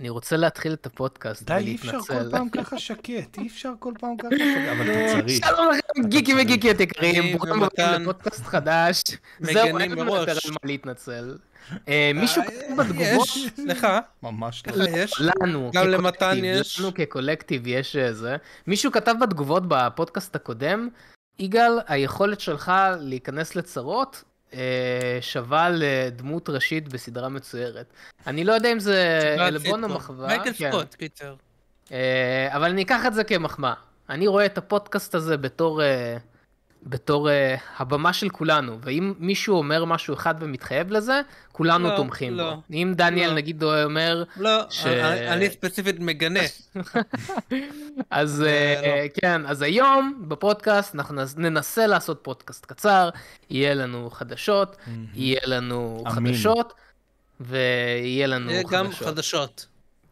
אני רוצה להתחיל את הפודקאסט ולהתנצל. די, אי אפשר כל פעם ככה שקט, אי אפשר כל פעם ככה שקט, אבל אתה צריך. שלום לכם, גיקי וגיקי יקרים, ברוכים לפודקאסט חדש. זהו, אין לנו יותר על מה להתנצל. אה, מישהו אה, כתב בתגובות? לך. ממש לך לא. יש. לנו. גם למתן יש. לנו כקולקטיב יש זה. מישהו כתב בתגובות בפודקאסט הקודם, יגאל, היכולת שלך להיכנס לצרות אה, שווה לדמות ראשית בסדרה מצוירת. אני לא יודע אם זה עלבון או מחווה. מייקל כן. סקוט, פיטר. אבל אני אקח את זה כמחמאה. אני רואה את הפודקאסט הזה בתור... בתור uh, הבמה של כולנו, ואם מישהו אומר משהו אחד ומתחייב לזה, כולנו לא, תומכים לא, בו. לא, אם דניאל לא. נגיד אומר... לא, ש... אני, אה, אה, אני ספציפית מגנה. אז uh, uh, כן, אז היום בפודקאסט אנחנו ננסה לעשות פודקאסט קצר, יהיה לנו חדשות, יהיה לנו חדשות, ויהיה לנו חדשות. גם חדשות.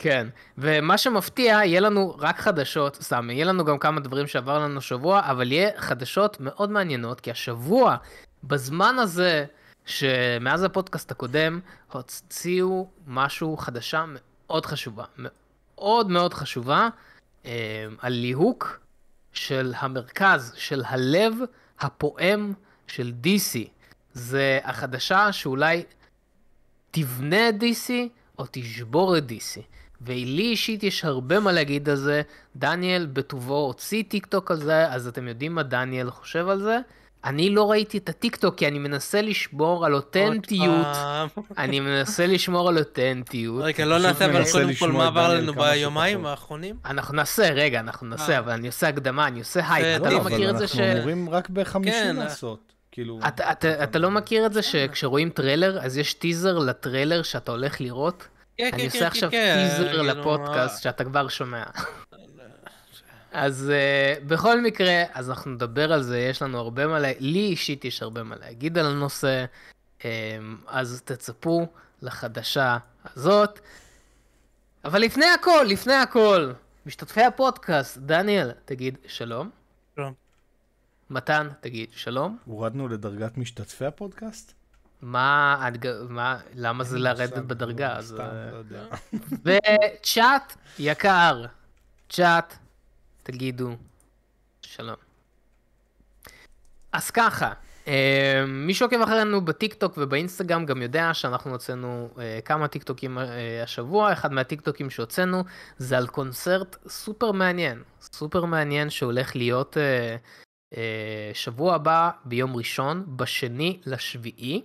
כן, ומה שמפתיע, יהיה לנו רק חדשות, סמי, יהיה לנו גם כמה דברים שעבר לנו שבוע, אבל יהיה חדשות מאוד מעניינות, כי השבוע, בזמן הזה, שמאז הפודקאסט הקודם, הוציאו משהו חדשה מאוד חשובה, מאוד מאוד חשובה, אמ, על ליהוק של המרכז, של הלב הפועם של DC. זה החדשה שאולי תבנה את DC או תשבור את DC. ולי אישית יש הרבה מה להגיד על זה, דניאל בטובו הוציא טיקטוק על זה, אז אתם יודעים מה דניאל חושב על זה. אני לא ראיתי את הטיקטוק כי אני מנסה לשמור על אותנטיות. אני מנסה לשמור על אותנטיות. רגע, לא נעשה אבל קודם כל מה עבר לנו ביומיים האחרונים? אנחנו נעשה, רגע, אנחנו נעשה, אה. אבל אני עושה הקדמה, אני עושה אה, הייפ, אתה לא מכיר את זה ש... אנחנו אמורים רק בחמישים כן, אה. לעשות. כאילו... אתה לא מכיר את זה שכשרואים טריילר, אז יש טיזר לטריילר שאתה הולך לראות? כן, אני כן, עושה כן, עכשיו כן, טיזר כן, לא- לפודקאסט שאתה כבר שומע. אז uh, בכל מקרה, אז אנחנו נדבר על זה, יש לנו הרבה מה להגיד, לי אישית יש הרבה מה להגיד על הנושא, um, אז תצפו לחדשה הזאת. אבל לפני הכל, לפני הכל, משתתפי הפודקאסט, דניאל, תגיד שלום. שלום. מתן, תגיד שלום. הורדנו לדרגת משתתפי הפודקאסט? מה, מה, למה זה לרדת בדרגה? סתם, אה, לא יודע. וצ'אט יקר, צ'אט, תגידו שלום. אז ככה, אה, מי שעוקב אחרינו בטיקטוק ובאינסטגרם גם יודע שאנחנו הוצאנו אה, כמה טיקטוקים השבוע, אחד מהטיקטוקים שהוצאנו זה על קונצרט סופר מעניין, סופר מעניין שהולך להיות שבוע הבא ביום ראשון, בשני לשביעי.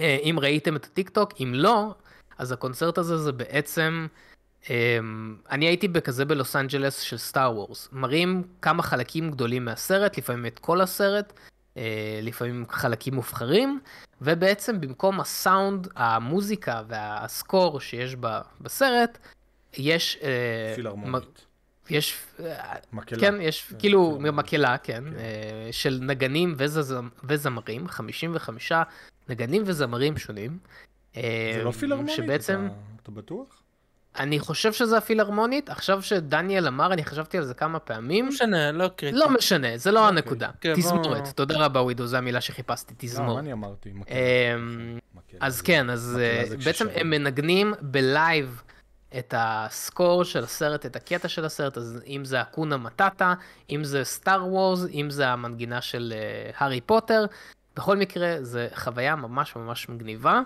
אה, אם ראיתם את הטיק טוק, אם לא, אז הקונצרט הזה זה בעצם... אמ, אני הייתי בכזה בלוס אנג'לס של סטאר וורס. מראים כמה חלקים גדולים מהסרט, לפעמים את כל הסרט, אה, לפעמים חלקים מובחרים, ובעצם במקום הסאונד, המוזיקה והסקור שיש בסרט, יש... אה, פילהרמונית. יש... מקהלה. כן, יש כאילו כן, כן. מקהלה, כן, כן. של נגנים וזמרים, 55 נגנים וזמרים שונים. זה לא אה, פילהרמונית? שבעצם... אתה, אתה בטוח? אני חושב שזה הפילהרמונית, עכשיו שדניאל אמר, אני חשבתי על זה כמה פעמים. לא משנה, לא קריטי. לא משנה, זה לא okay. אוקיי, הנקודה. Okay, כן, תזמורת, בוא... תודה רבה ווידו, זו המילה שחיפשתי, תזמורת. לא, אני אמרתי, מקל. אמ, אז כן, אז אה, בעצם הם מנגנים בלייב את הסקור של הסרט, את הקטע של הסרט, אז אם זה אקונה מטאטה, אם זה סטאר וורז, אם זה המנגינה של אה, הארי פוטר, בכל מקרה, זו חוויה ממש ממש מגניבה.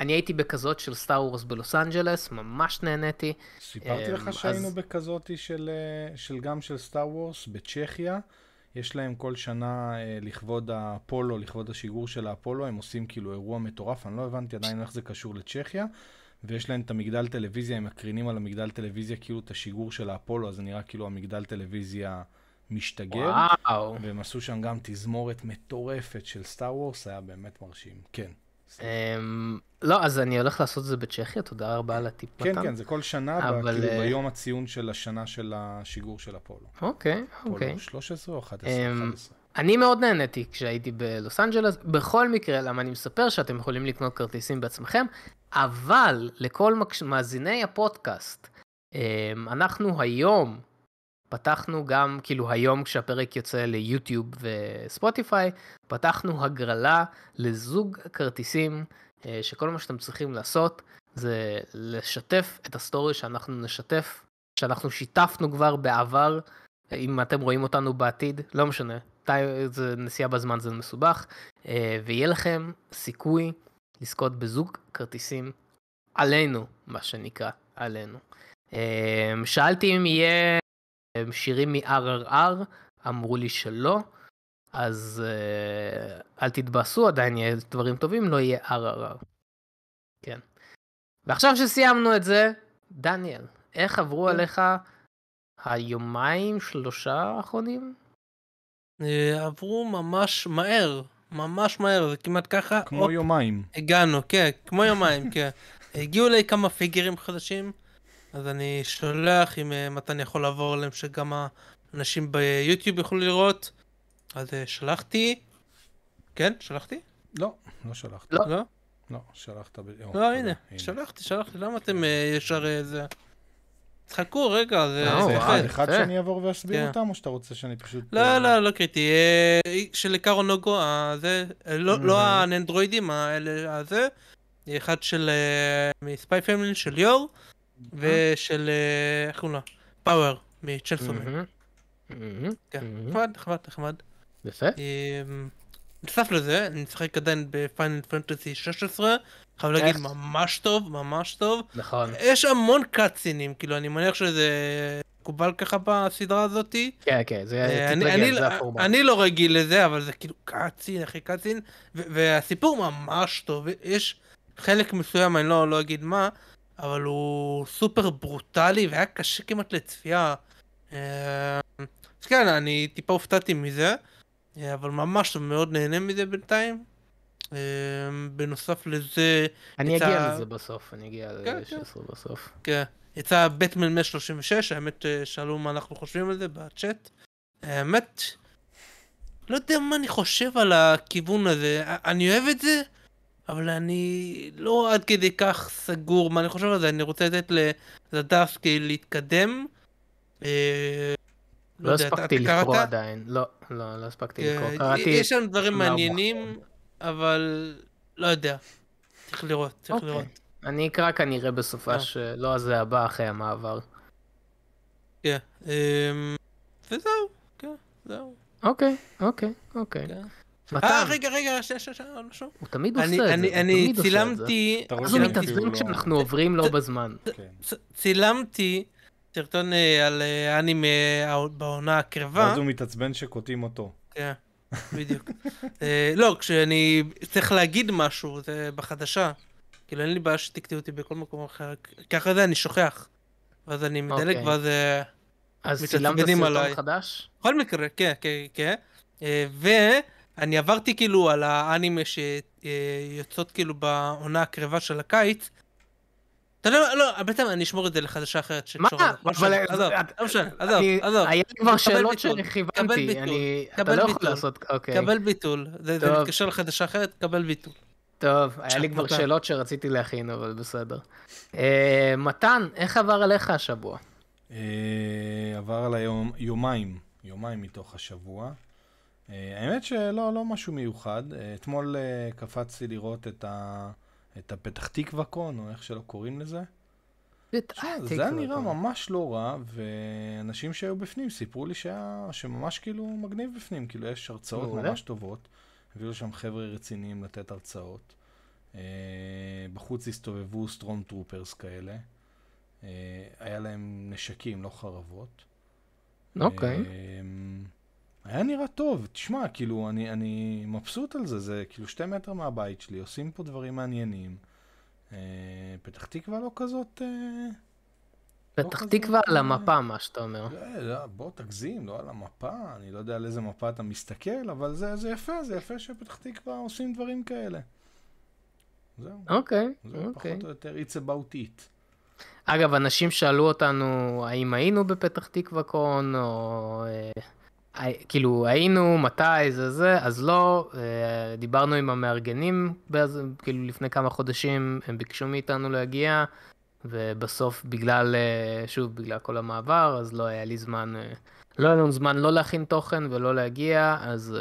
אני הייתי בכזאת של סטאר וורס בלוס אנג'לס, ממש נהניתי. סיפרתי um, לך שהיינו אז... בכזאת של, אה, של גם של סטאר וורס בצ'כיה. יש להם כל שנה אה, לכבוד האפולו, לכבוד השיגור של האפולו, הם עושים כאילו אירוע מטורף, אני לא הבנתי עדיין איך זה קשור לצ'כיה. ויש להם את המגדל טלוויזיה, הם מקרינים על המגדל טלוויזיה כאילו את השיגור של האפולו, אז זה נראה כאילו המגדל טלוויזיה משתגר. וואו. והם עשו שם גם תזמורת מטורפת של סטאר וורס, היה באמת מרשים. כן. Um, לא, אז אני הולך לעשות את זה בצ'כיה, תודה רבה על הטיפ. כן, כן, זה כל שנה, אבל... כאילו אה, ביום הציון של השנה של השיגור של הפולו. אוקיי, אוקיי. פולו 13 או 11? um, 11. אני מאוד נהניתי כשהייתי בלוס אנג'לס, בכל מקרה, למה אני מספר שאתם יכולים לקנות כרטיסים בעצמכם, אבל לכל מאזיני הפודקאסט, אמ, אנחנו היום פתחנו גם, כאילו היום כשהפרק יוצא ליוטיוב וספוטיפיי, פתחנו הגרלה לזוג כרטיסים, אה, שכל מה שאתם צריכים לעשות זה לשתף את הסטורי שאנחנו נשתף, שאנחנו שיתפנו כבר בעבר, אם אתם רואים אותנו בעתיד, לא משנה, זה נסיעה בזמן זה מסובך, אה, ויהיה לכם סיכוי לזכות בזוג כרטיסים עלינו, מה שנקרא, עלינו. אה, שאלתי אם יהיה שירים מ-RRR אמרו לי שלא, אז אה, אל תתבאסו, עדיין יהיה דברים טובים, לא יהיה RRR. כן. ועכשיו שסיימנו את זה, דניאל, איך עברו כן. עליך היומיים, שלושה האחרונים? אה, עברו ממש מהר, ממש מהר, זה כמעט ככה. כמו יומיים. הגענו, כן, כמו יומיים, כן. הגיעו אליי כמה פיגרים חדשים, אז אני שולח אם אה, מתן יכול לעבור עליהם שגם האנשים ביוטיוב יוכלו לראות. אז אה, שלחתי. כן, שלחתי? לא, לא שלחתי. לא? לא, שלחת ב... לא, אוקיי, לא הנה, שלחתי, שלחתי. למה אתם אה, ישר איזה... תחכו רגע, זה... זה אחד אחד שאני אעבור ואסביר כן. אותם, או שאתה רוצה שאני פשוט... לא, לא, לא קריטי. של קארו נוגו, זה... לא, לא האנדרואידים, האלה, זה. אחד של... מספיי פמילי של יור. ושל, אה, איך קוראים לה? פאוור, מצ'נסומן. כן, נחמד, נחמד, נחמד. יפה. אמ, נוסף לזה, אני משחק עדיין בפיינל פנטסי 16, חייב להגיד ממש טוב, ממש טוב. נכון. יש המון קאט סינים, כאילו, אני מניח שזה מקובל ככה בסדרה הזאתי. כן, כן, זה אה, תתרגל, זה הפורמט. אני לא רגיל לזה, אבל זה כאילו קאט סין, אחי קאט סין. והסיפור ממש טוב, יש חלק מסוים, אני לא, לא אגיד מה, אבל הוא סופר ברוטלי והיה קשה כמעט לצפייה. אמ, אז כן, אני טיפה הופתעתי מזה, אבל ממש מאוד נהנה מזה בינתיים. אמ, בנוסף לזה... אני יצא... אגיע לזה בסוף, אני אגיע כן, ל-16 כן. בסוף. כן, יצא בטמן 136, האמת אה, שאלו מה אנחנו חושבים על זה בצ'אט. האמת, לא יודע מה אני חושב על הכיוון הזה, אני אוהב את זה, אבל אני לא עד כדי כך סגור מה אני חושב על זה, אני רוצה לתת לזדסקי להתקדם. אה, לא, לא הספקתי לקרוא עדיין, לא, לא, לא הספקתי כן, לקרוא, קראתי... יש שם דברים מעניינים, אבל לא יודע, צריך לראות, צריך אוקיי. לראות. אני אקרא כנראה בסופה אה. שלא הזה הבא אחרי המעבר. כן, אמ, וזהו, כן, זהו. אוקיי, אוקיי, אוקיי. כן. אה, רגע, רגע, שנייה, אה, שנייה, עוד משהו. הוא תמיד עושה את זה. הוא אני צילמתי... אז הוא מתעצבן כאילו- כשאנחנו עוברים לא בזמן. צילמתי סרטון אה, על אה, אנימה בעונה הקרבה. אז הוא מתעצבן שקוטעים אותו. כן, בדיוק. לא, כשאני צריך להגיד משהו זה בחדשה, כאילו אין לי בעיה שתקטעו אותי בכל מקום אחר, ככה זה אני שוכח. ואז אני מדלג, אוקיי. ואז... אז צילמת סרטון חדש? בכל מקרה, כן, כן, כן. אני עברתי כאילו על האנימה שיוצאות כאילו בעונה הקרבה של הקיץ. אתה יודע, מה, לא, בעצם אני אשמור את זה לחדשה אחרת שקשורה. מה? אבל... עזוב, לא משנה, עזוב, עזוב. היה כבר שאלות שכיוונתי, אתה לא יכול לעשות, אוקיי. קבל ביטול, זה מתקשר לחדשה אחרת, קבל ביטול. טוב, היה לי כבר שאלות שרציתי להכין, אבל בסדר. אה, מתן, איך עבר עליך השבוע? אה, עבר על היום, יומיים, יומיים מתוך השבוע. אה, האמת שלא, לא משהו מיוחד. אה, אתמול אה, קפצתי לראות את, ה... את הפתח תקווה קון, או איך שלא קוראים לזה. זה היה נראה ממש לא רע, ואנשים שהיו בפנים סיפרו לי שהיה, שממש כאילו מגניב בפנים, כאילו יש הרצאות ממש טובות. הביאו שם חבר'ה רציניים לתת הרצאות. בחוץ הסתובבו סטרום טרופרס כאלה. היה להם נשקים, לא חרבות. אוקיי. Okay. אמ, היה נראה טוב, תשמע, כאילו, אני, אני מבסוט על זה, זה כאילו שתי מטר מהבית שלי, עושים פה דברים מעניינים. אה, פתח תקווה לא כזאת... אה, לא פתח לא תקווה כזאת, על אה, המפה, אה, מה שאתה אומר. לא, לא, בוא תגזים, לא על המפה, אני לא יודע על איזה מפה אתה מסתכל, אבל זה, זה יפה, זה יפה שפתח תקווה עושים דברים כאלה. זהו. אוקיי, זה אוקיי. פחות או יותר, it's about it. אגב, אנשים שאלו אותנו האם היינו בפתח תקווה קון, או... אה... כאילו היינו, מתי זה זה, אז לא, אה, דיברנו עם המארגנים באז, כאילו לפני כמה חודשים, הם ביקשו מאיתנו להגיע, ובסוף בגלל, אה, שוב, בגלל כל המעבר, אז לא היה לי זמן, אה, לא היה לנו זמן לא להכין תוכן ולא להגיע, אז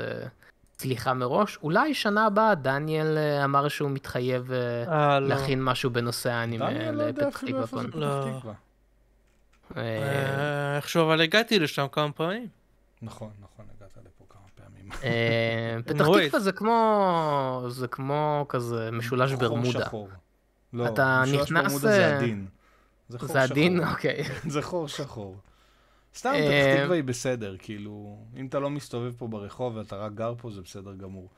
סליחה מראש. אולי שנה הבאה דניאל אמר שהוא מתחייב אה, לא. להכין לא. משהו בנושא האנימה לא לפתח תקווה. לא. איכשהו אבל הגעתי לשם כמה פעמים. נכון, נכון, הגעת לפה כמה פעמים. פתח אה, תקווה זה כמו, זה כמו כזה משולש ברמודה. חור שחור. לא, משולש ברמודה זה אה, עדין. זה עדין? אוקיי. זה חור שחור. סתם, פתח תקווה היא בסדר, כאילו, אם אתה לא מסתובב פה ברחוב ואתה רק גר פה, זה בסדר גמור.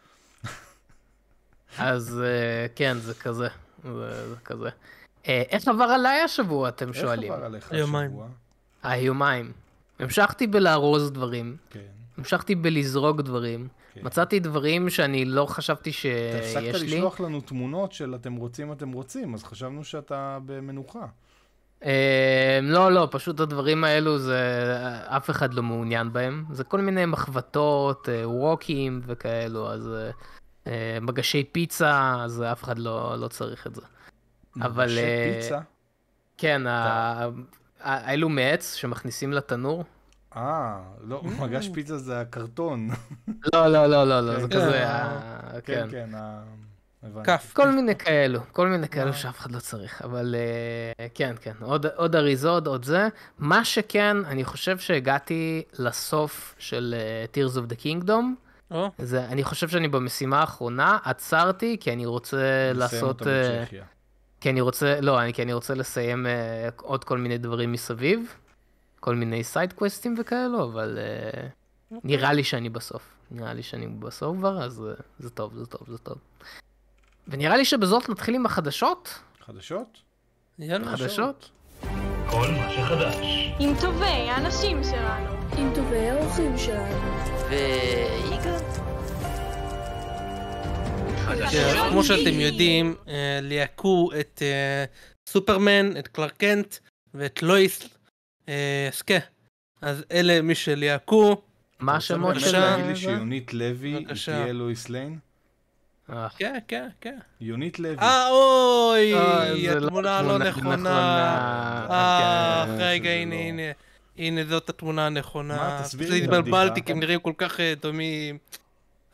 אז אה, כן, זה כזה. זה כזה. איך עבר עליי השבוע, אתם שואלים? איך עבר עליך השבוע? היומיים. המשכתי בלארוז דברים. כן. המשכתי בלזרוק דברים. כן. מצאתי דברים שאני לא חשבתי שיש לי. אתה הפסקת לשלוח לנו תמונות של אתם רוצים, אתם רוצים, אז חשבנו שאתה במנוחה. אמ, לא, לא, פשוט הדברים האלו, זה אף אחד לא מעוניין בהם. זה כל מיני מחבטות, אה, ווקים וכאלו, אז אה, אה, מגשי פיצה, אז אף אחד לא, לא צריך את זה. אבל... מגשי פיצה? כן, האלו מעץ שמכניסים לתנור, אה, לא, מגש mm. פיצה זה הקרטון. לא, לא, לא, לא, לא, זה כן, כזה, כן, אה, כן, כן. כן אה, הבנתי. כף. כל מיני כאלו, כל מיני כאלו אה. שאף אחד לא צריך, אבל כן, כן, עוד אריזות, עוד זה. מה שכן, אני חושב שהגעתי לסוף של Tears of the Kingdom. אני חושב שאני במשימה האחרונה, עצרתי כי אני רוצה לעשות... כי אני רוצה, לא, כי אני רוצה לסיים עוד כל מיני דברים מסביב. כל מיני סייד קווסטים וכאלו, אבל אה, אוקיי. נראה לי שאני בסוף. נראה לי שאני בסוף כבר, אז אה, זה טוב, זה טוב, זה טוב. ונראה לי שבזאת נתחיל עם החדשות. חדשות? יאללה, חדשות. כל מה שחדש. עם טובי האנשים שלנו. עם טובי האורחים שלנו. ויגאל. כמו שאתם יודעים, אה, ליהקו את סופרמן, את קלרקנט ואת לואיס אה, אז כן, אז אלה מי שליהקו. מה השמות של... אתה רוצה להגיד לי שיונית לוי תהיה לואיס ליין? אה. כן, כן, כן. יונית לוי. אה, אוי, אה, לא התמונה לא נכונה. אה, כן, רגע, לא. הנה, הנה. הנה, זאת התמונה הנכונה. מה, תסביר לי. התבלבלתי, כי הם נראים כל כך דומים.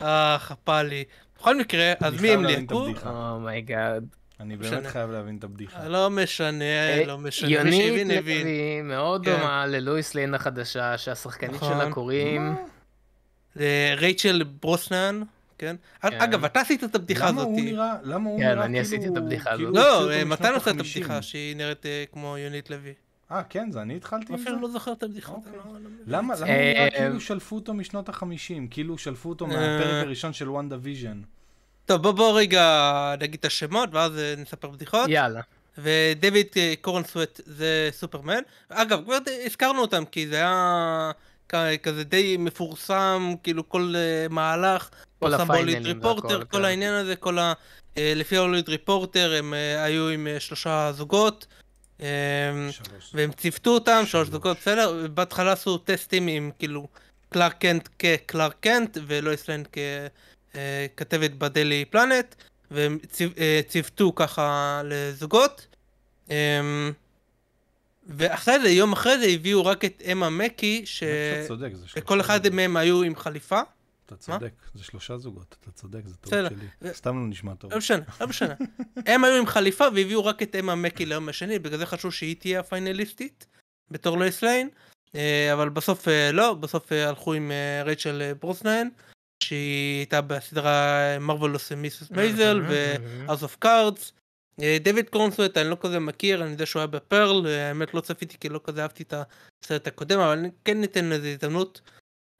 אה, חפה לי. בכל מקרה, אז מי הם ליהקו? אומייגאד. אני לא באמת חייב להבין את הבדיחה. אה, לא משנה, אה, לא משנה. יונית לוי מאוד כן. דומה ללואיס לין החדשה, שהשחקנית נכון. שלה קוראים... אה, רייצ'ל ברוסנן. כן? כן? אגב, אתה עשית את הבדיחה הזאת. למה הוא נראה, למה הוא כן, נראה כאילו... כן, אני עשיתי את הבדיחה כאילו הזאת. לא, מתן עשה את הבדיחה שהיא נראית כמו יונית לוי. אה, כן, זה אני התחלתי עם זה? אפילו לא זוכר את הבדיחה. אוקיי. לא- לא למה נראה כאילו שלפו אותו משנות החמישים? כאילו שלפו אותו מהפרק הראשון של וואן דיוויז'ן. טוב, בוא בוא רגע נגיד את השמות ואז אה, נספר בדיחות. יאללה. ודייוויד אה, קורנסווט זה סופרמן. אגב, כבר הזכרנו אותם כי זה היה כזה די מפורסם, כאילו כל אה, מהלך. כל הפיינלים ריפורטר, והכל. כל כן. העניין הזה, כל ה... לפי ההוליד ריפורטר הם היו עם שלושה זוגות. שלוש. והם ציוותו אותם, שלוש זוגות, בסדר, בהתחלה עשו טסטים עם כאילו קלארק קנט כקלארק קנט ולואיס ליין אה, כתבת בדלי פלנט, והם אה, ציוותו ככה לזוגות. אמ, ואחרי זה, יום אחרי זה הביאו רק את אמה מקי, שכל אחד מהם היו עם חליפה. אתה צודק, זה שלושה זוגות, אתה צודק, זה טעות שלי. סתם לא נשמע טוב. לא משנה, לא משנה. הם היו עם חליפה והביאו רק את אמה מקי ליום השני, בגלל זה חשבו שהיא תהיה הפיינליסטית, בתור לייס ליין, אה, אבל בסוף לא, בסוף הלכו עם רייצ'ל ברוסנהן. שהיא הייתה בסדרה מרוולוס ומיסוס מייזל ואז אוף קארדס. דויד קורנסווט אני לא כזה מכיר, אני יודע שהוא היה בפרל, אה, האמת לא צפיתי כי לא כזה אהבתי את הסרט הקודם, אבל אני כן ניתן לזה הזדמנות.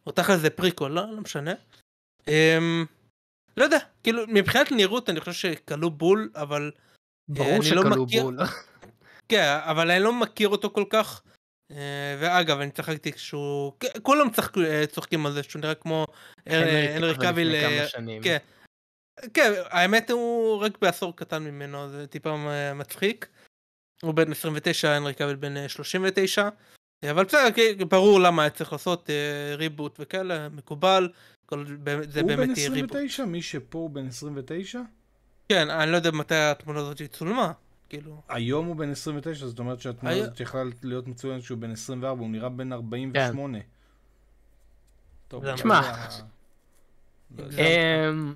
או תכל'ס זה פריקול, לא, לא משנה. אמ, לא יודע, כאילו מבחינת נראות אני חושב שכלו בול, אבל... ברור שכלו אה, לא מכיר... בול. כן, אבל אני לא מכיר אותו כל כך. אה, ואגב, אני צחקתי כשהוא... כולם אה, צוחקים על זה שהוא נראה כמו כן, אה, הנרי קאביל. כן. כן. האמת הוא רק בעשור קטן ממנו, זה טיפה מצחיק. הוא בן 29, הנרי קאביל בן 39. אבל בסדר, ברור למה היה צריך לעשות ריבוט וכאלה, מקובל. זה באמת יהיה ריבוט. הוא בן 29? מי שפה הוא בן 29? כן, אני לא יודע מתי התמונה הזאת צולמה. כאילו... היום הוא בן 29, זאת אומרת שהתמונה היום... הזאת יכלה להיות מצוינת שהוא בן 24, הוא נראה בן 48. כן. תשמע, אמ,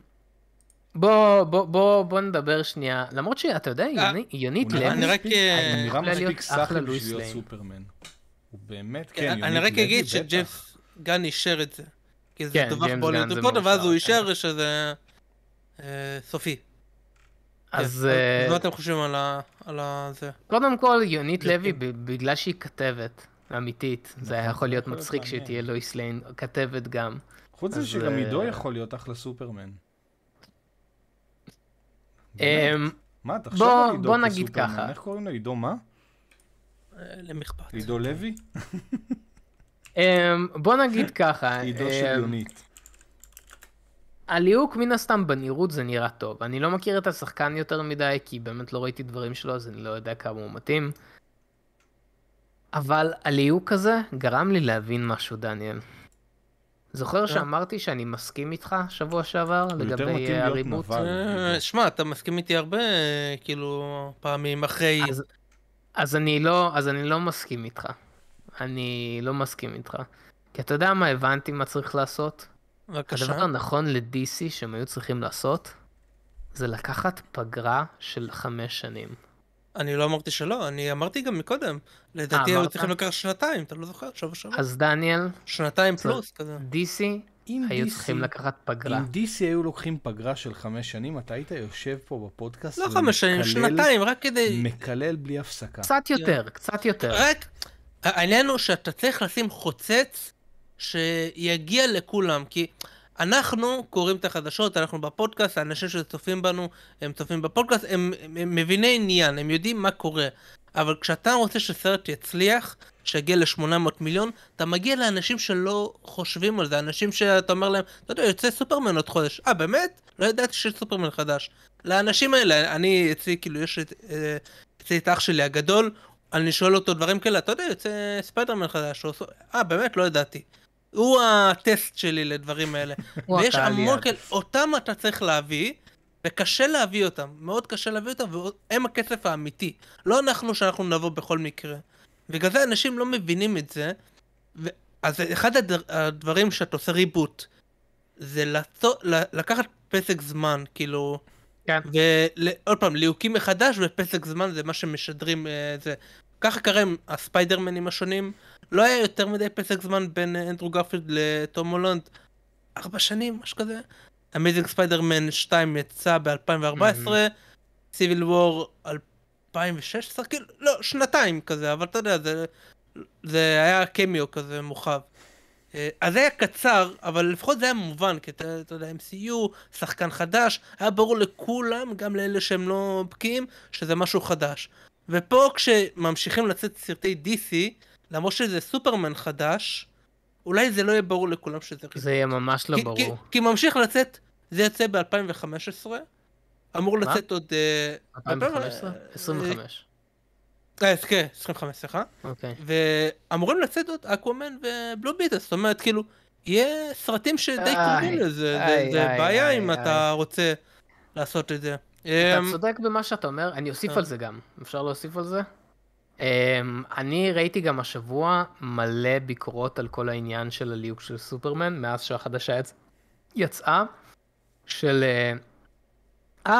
בוא, נדבר שנייה, למרות שאתה יודע, אה, יונית לוי, אני רק... אה, נראה מספיק סאחי בשביל להיות סופרמן. הוא באמת, כן, כן אני רק אגיד שג'ף גן אישר את זה. כי זה דבר בו להיות אותו, ואז הוא אישר כן. שזה אה, סופי. כן. אז... אה, מה אתם חושבים על זה? קודם כל, יונית לוי, בגלל שהיא כתבת אמיתית, זה נכון. היה יכול להיות מצחיק שתהיה לואיס ליין כתבת גם. חוץ מזה שגם עידו אה, יכול להיות אחלה סופרמן. אמ, מה, תחשוב על עידו כסופרמן. איך קוראים לו? עידו מה? אה, למכפת. עידו לוי? אמ, בוא נגיד ככה. עידו שוויונית. הליהוק מן הסתם בנראות זה נראה טוב. אני לא מכיר את השחקן יותר מדי, כי באמת לא ראיתי דברים שלו, אז אני לא יודע כמה הוא מתאים. אבל הליהוק הזה גרם לי להבין משהו, דניאל. זוכר כן. שאמרתי שאני מסכים איתך שבוע שעבר לגבי הריבוט? אה, שמע, אתה מסכים איתי הרבה, כאילו, פעמים אחרי... אז, אני לא, אז אני לא מסכים איתך. אני לא מסכים איתך. כי אתה יודע מה הבנתי מה צריך לעשות? בבקשה. הדבר הנכון ל-DC שהם היו צריכים לעשות, זה לקחת פגרה של חמש שנים. אני לא אמרתי שלא, אני אמרתי גם מקודם. לדעתי אה, היו צריכים לקחת שנתיים, אתה לא זוכר? שבע שבוע. אז דניאל... שנתיים פלוס כזה. DC אם היו DC, צריכים לקחת פגרה. אם DC היו לוקחים פגרה של חמש שנים, אתה היית יושב פה בפודקאסט לא חמש שנים, שנתיים, רק כדי... מקלל בלי הפסקה. קצת יותר, קצת יותר. רק, העניין הוא שאתה צריך לשים חוצץ שיגיע לכולם, כי אנחנו קוראים את החדשות, אנחנו בפודקאסט, האנשים שצופים בנו, הם צופים בפודקאסט, הם, הם, הם מביני עניין, הם יודעים מה קורה. אבל כשאתה רוצה שסרט יצליח, שיגיע ל-800 מיליון, אתה מגיע לאנשים שלא חושבים על זה, אנשים שאתה אומר להם, אתה יודע, יוצא סופרמן עוד חודש. אה, באמת? לא ידעתי שיש סופרמן חדש. לאנשים האלה, אני אצלי, כאילו, יש אה, אצלי את אח שלי הגדול, אני שואל אותו דברים כאלה, אתה יודע, יוצא ספיידרמן חדש, אה, באמת? לא ידעתי. הוא הטסט שלי לדברים האלה. ויש המון כאלה, אותם אתה צריך להביא, וקשה להביא אותם, מאוד קשה להביא אותם, והם הכסף האמיתי. לא אנחנו שאנחנו נבוא בכל מקרה. בגלל זה אנשים לא מבינים את זה, ו... אז אחד הדר... הדברים שאת עושה ריבוט, זה לצו... לקחת פסק זמן, כאילו... כן. ועוד פעם, ליהוקים מחדש ופסק זמן זה מה שמשדרים, אה, זה... ככה קרה עם הספיידרמנים השונים. לא היה יותר מדי פסק זמן בין אה, אנדרו גרפילד לתום הולנד. ארבע שנים, משהו כזה. אמייזינג ספיידרמן 2 יצא ב-2014, סיביל וור 2016, כאילו, לא, שנתיים כזה, אבל אתה יודע, זה, זה היה קמיו כזה מורחב. אה, אז זה היה קצר, אבל לפחות זה היה מובן, כי אתה, אתה יודע, MCU, שחקן חדש, היה ברור לכולם, גם לאלה שהם לא בקיאים, שזה משהו חדש. ופה כשממשיכים לצאת סרטי DC, למרות שזה סופרמן חדש, אולי זה לא יהיה ברור לכולם שזה ריבוט. זה יהיה ממש לא כי, ברור. כי, כי ממשיך לצאת, זה יצא ב-2015, אמור מה? לצאת עוד... 2015? אה, 25. אה, אה, כן, 25, סליחה. אוקיי. ואמורים לצאת עוד אקוומן ובלו ביטס, זאת אומרת, כאילו, יהיה סרטים שדי קרובים לזה, זה בעיה אם אתה רוצה לעשות את זה. אתה אמ, צודק במה שאתה אומר, אני אוסיף אה. על זה גם. אפשר להוסיף על זה? Um, אני ראיתי גם השבוע מלא ביקורות על כל העניין של הליוק של סופרמן, מאז שהחדשה יצ... יצאה, של... אה, uh,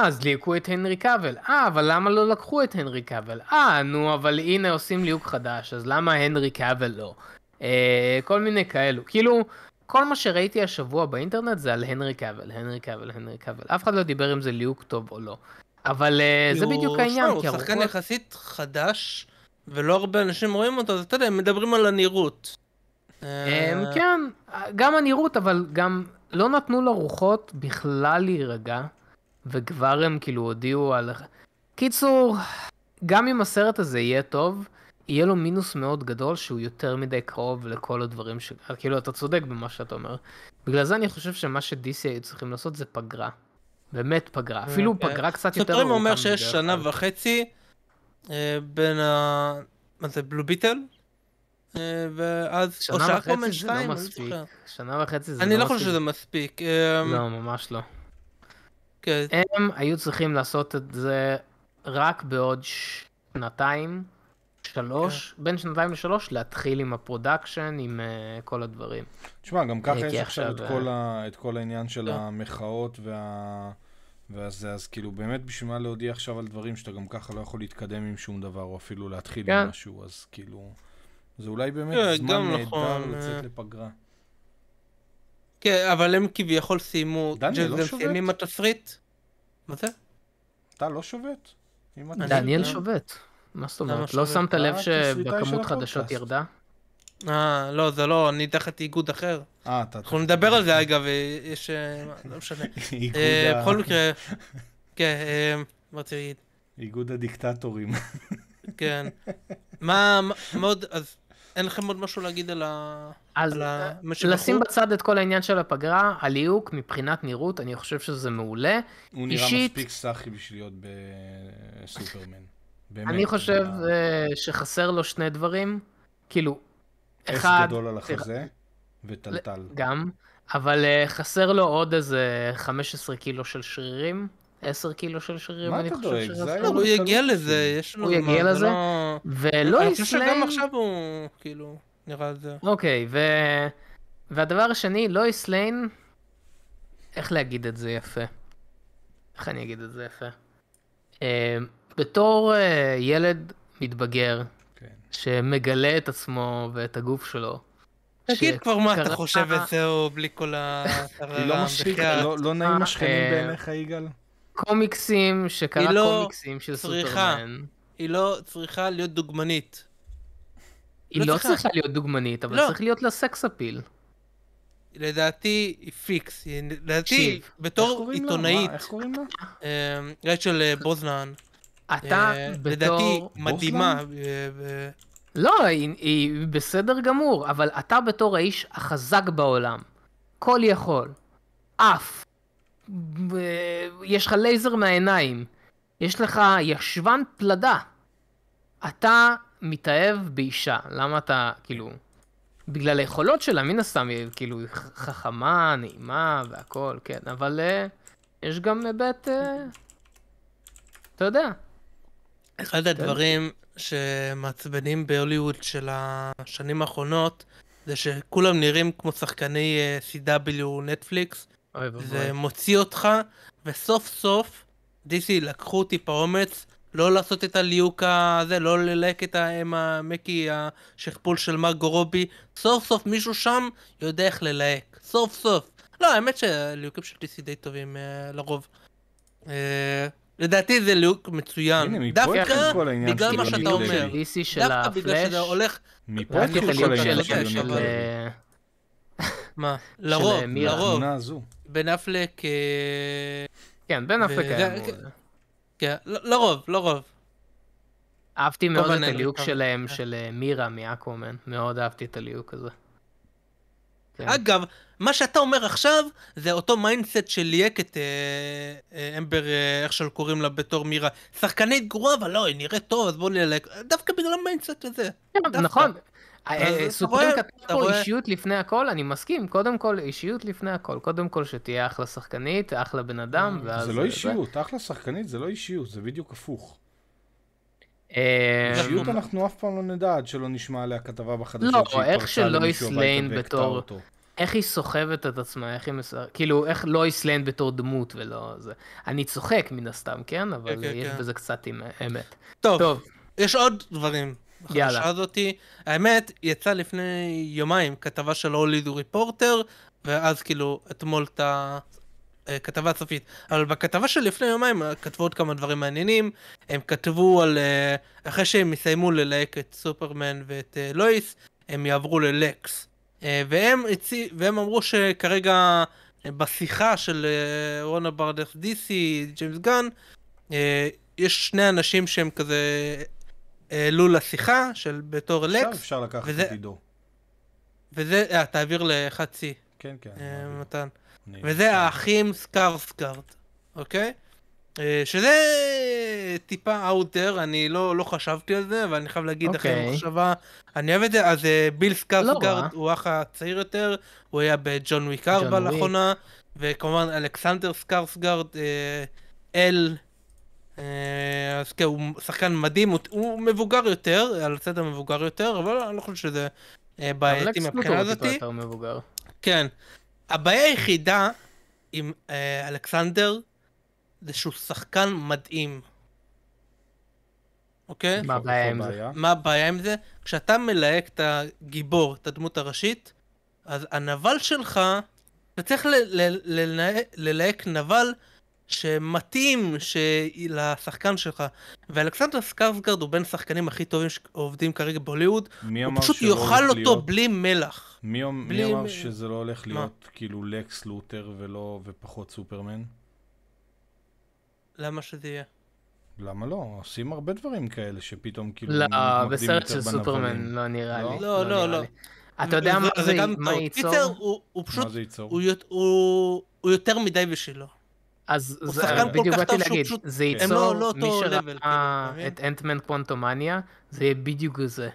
אז ליהקו את הנרי קאבל. אה, אבל למה לא לקחו את הנרי קאבל? אה, נו, אבל הנה עושים ליהוק חדש, אז למה הנרי קאבל לא? Uh, כל מיני כאלו. כאילו, כל מה שראיתי השבוע באינטרנט זה על הנרי קאבל, הנרי קאבל, הנרי קאבל. אף אחד לא דיבר אם זה ליהוק טוב או לא. אבל uh, זה כאילו, בדיוק העניין, כי הרוחות... הוא שחקן יחסית חדש. ולא הרבה אנשים רואים אותו, אז אתה יודע, הם מדברים על הנראות. אמ, אה, כן, גם הנראות, אבל גם לא נתנו לרוחות בכלל להירגע, וכבר הם כאילו הודיעו על... קיצור, גם אם הסרט הזה יהיה טוב, יהיה לו מינוס מאוד גדול שהוא יותר מדי קרוב לכל הדברים ש... אה, כאילו, אתה צודק במה שאתה אומר. בגלל זה אני חושב שמה ש היו צריכים לעשות זה פגרה. באמת פגרה. אה, אפילו כן. פגרה קצת יותר... סוטרים אומר שיש שנה וחצי. אה, בין ה... מה זה, בלו ביטל? אה, ואז, או שאקומן 2, לא, לא זוכר. שנה וחצי זה לא מספיק. אני לא, לא חושב שזה מספיק. אה, לא, ממש לא. כן. הם היו צריכים לעשות את זה רק בעוד שנתיים, שלוש, כן. בין שנתיים לשלוש, להתחיל עם הפרודקשן, עם כל הדברים. תשמע, גם ככה יש עכשיו את כל העניין של לא. המחאות וה... ואז אז כאילו באמת בשביל מה להודיע עכשיו על דברים שאתה גם ככה לא יכול להתקדם עם שום דבר, או אפילו להתחיל כן. עם משהו, אז כאילו... זה אולי באמת yeah, כן, זמן נהדר נכון, לצאת אה. לפגרה. כן, אבל הם כביכול סיימו... דניאל לא שובת? סיימים התסריט? מה זה? אתה לא שובת. דניאל אה? שובת. מה זאת אומרת? לא שמת לב אה, שבכמות חדשות ירדה? אה, לא, זה לא, אני תחת איגוד אחר. אה, אתה... אנחנו נדבר על זה, אגב, יש... אה, לא משנה. אה, איגוד ה... בכל מקרה, כן, אה, מה רציתי להגיד. איגוד הדיקטטורים. כן. מה עוד, אז אין לכם עוד משהו להגיד על ה... אז לשים בצד את כל העניין של הפגרה, הליהוק מבחינת נראות, אני חושב שזה מעולה. הוא נראה מספיק סאחי בשביל להיות בסופרמן. באמת. אני חושב שחסר לו שני דברים. כאילו, אחד... אס גדול על החזה וטלטל. גם, אבל uh, חסר לו עוד איזה 15 קילו של שרירים. 10 קילו של שרירים, אני חושב שזה... מה אתה דואג? הוא יגיע לזה, יש לו... הוא יגיע לזה, לא- ולא יסלם... אני חושב שגם עכשיו הוא, כאילו, נראה את זה. אוקיי, ו... והדבר השני, לואיס ליין, איך להגיד את זה יפה? איך אני אגיד את זה יפה? Uh, בתור uh, ילד מתבגר שמגלה את עצמו ואת הגוף שלו. תגיד כבר מה אתה חושב וזהו, בלי כל ה... לא משריקה, לא-, לא נעים אה, השכנים אה, בעיניך, יגאל? קומיקסים, שקרה לא קומיקסים של סופרמן. היא לא צריכה להיות דוגמנית. היא לא, לא צריכה להיות דוגמנית, אבל צריך להיות לה סקס אפיל. לדעתי היא פיקס, לדעתי בתור עיתונאית, איך קוראים לה? רצ'ל אה, בוזנן. אתה אה, בתור... לדעתי מדהימה. אה, לא, היא, היא בסדר גמור, אבל אתה בתור האיש החזק בעולם, כל יכול, אף, יש לך לייזר מהעיניים, יש לך ישבן פלדה. אתה מתאהב באישה, למה אתה, כאילו, בגלל היכולות שלה, מן הסתם, היא כאילו, חכמה, נעימה והכל, כן, אבל uh, יש גם היבט, uh, אתה יודע, אחד כן. הדברים שמעצבנים בהוליווד של השנים האחרונות זה שכולם נראים כמו שחקני אה, CW נטפליקס. זה מוציא אותך, וסוף סוף דיסי לקחו טיפה אומץ לא לעשות את הליהוק הזה, לא ללהק את האם המקי השכפול של מרגו רובי. סוף סוף מישהו שם יודע איך ללהק. סוף סוף. לא, האמת שהליהוקים של DC די טובים אה, לרוב. אה, לדעתי זה לוק מצוין. דווקא בגלל מה שאתה אומר. דווקא בגלל שזה הולך... מפה את כל העניין של... אה, מה? אה, לרוב, לרוב. בן אפלק... אה, כן, בן אפלק היה כן, לרוב, לרוב. אהבתי מאוד את הליהוק שלהם, של מירה מאקוומן. מאוד אהבתי את הליהוק הזה. כן. אגב, מה שאתה אומר עכשיו, זה אותו מיינדסט של ליאק את אה, אה, אמבר, אה, איך שקוראים לה בתור מירה. שחקנית גרועה, אבל לא, היא נראית טוב, אז בואו נלך. דווקא בגלל המיינדסט הזה. כן, נכון. אה, אה, סופרים כתב פה אישיות לפני הכל, אני מסכים, קודם כל אישיות לפני הכל, קודם כל שתהיה אחלה שחקנית, אחלה בן אדם, אה, ואז... זה לא אישיות, אחלה שחקנית זה לא אישיות, זה בדיוק הפוך. אה, אישיות אנחנו אף פעם לא נדע עד שלא נשמע עליה כתבה בחדשות לא, שהיא איך שלויס ליין בתור... איך היא סוחבת את עצמה, איך היא מסר... כאילו, איך לואיס ליין בתור דמות ולא זה. אני צוחק מן הסתם, כן? אבל okay, כן, כן, יש okay. כן. בזה קצת עם אמת. טוב, טוב. יש עוד דברים. יאללה. הזאתי. האמת, יצא לפני יומיים כתבה של הולידו ריפורטר, ואז כאילו, אתמול את ה... אה, כתבה הסופית, אבל בכתבה של לפני יומיים אה, כתבו עוד כמה דברים מעניינים, הם כתבו על... אה, אחרי שהם יסיימו ללהק את סופרמן ואת לואיס, הם יעברו ללקס. והם, הצי... והם אמרו שכרגע בשיחה של רונה ברדס דיסי, ג'יימס גן, יש שני אנשים שהם כזה העלו לשיחה של בתור לקס. עכשיו אפשר לקחת וזה... את עידו. וזה, אה, תעביר לחצי. כן, כן. מתן. וזה האחים סקארסקארט, אוקיי? אה, שזה טיפה אאוטר, אני לא, לא חשבתי על זה, אבל אני חייב להגיד okay. אוקיי. מחשבה, אני אוהב את זה, אז אה, ביל סקארסקארט לא הוא האח הצעיר יותר, הוא היה בג'ון וויק ארבע לאחרונה, וכמובן אלכסנדר סקארסקארט, אה, אל, אז כן, הוא שחקן מדהים, הוא, הוא מבוגר יותר, על הסדר מבוגר יותר, אבל אני לא חושב שזה בעייתי מבחינה הזאתי. כן. הבעיה היחידה עם אה, אלכסנדר זה שהוא שחקן מדהים. אוקיי? מה הבעיה עם זה? מה הבעיה עם זה? כשאתה מלהק את הגיבור, את הדמות הראשית, אז הנבל שלך, אתה צריך ללהק נבל שמתאים ש... לשחקן שלך. ואלכסנדר סקרסגרד הוא בין השחקנים הכי טובים שעובדים כרגע בהוליווד. מי אמר הוא פשוט לא יאכל אותו להיות... בלי מלח. מי, אמ- בלי... מי אמר שזה לא הולך להיות מה? כאילו לקס לותר ולא... ופחות סופרמן? למה שזה יהיה? למה לא? עושים הרבה דברים כאלה שפתאום כאילו... לא, בסרט של סופרמן לא נראה לא? לי. לא, לא, לא. לא. אתה יודע מה זה ייצור? פיטר הוא פשוט... מה זה ייצור? הוא יותר מדי בשבילו. אז זה, בדיוק באתי להגיד, פשוט... זה ייצור, לא, לא מי שראה כאילו, את אנטמן קוונטומניה, זה יהיה בדיוק זה.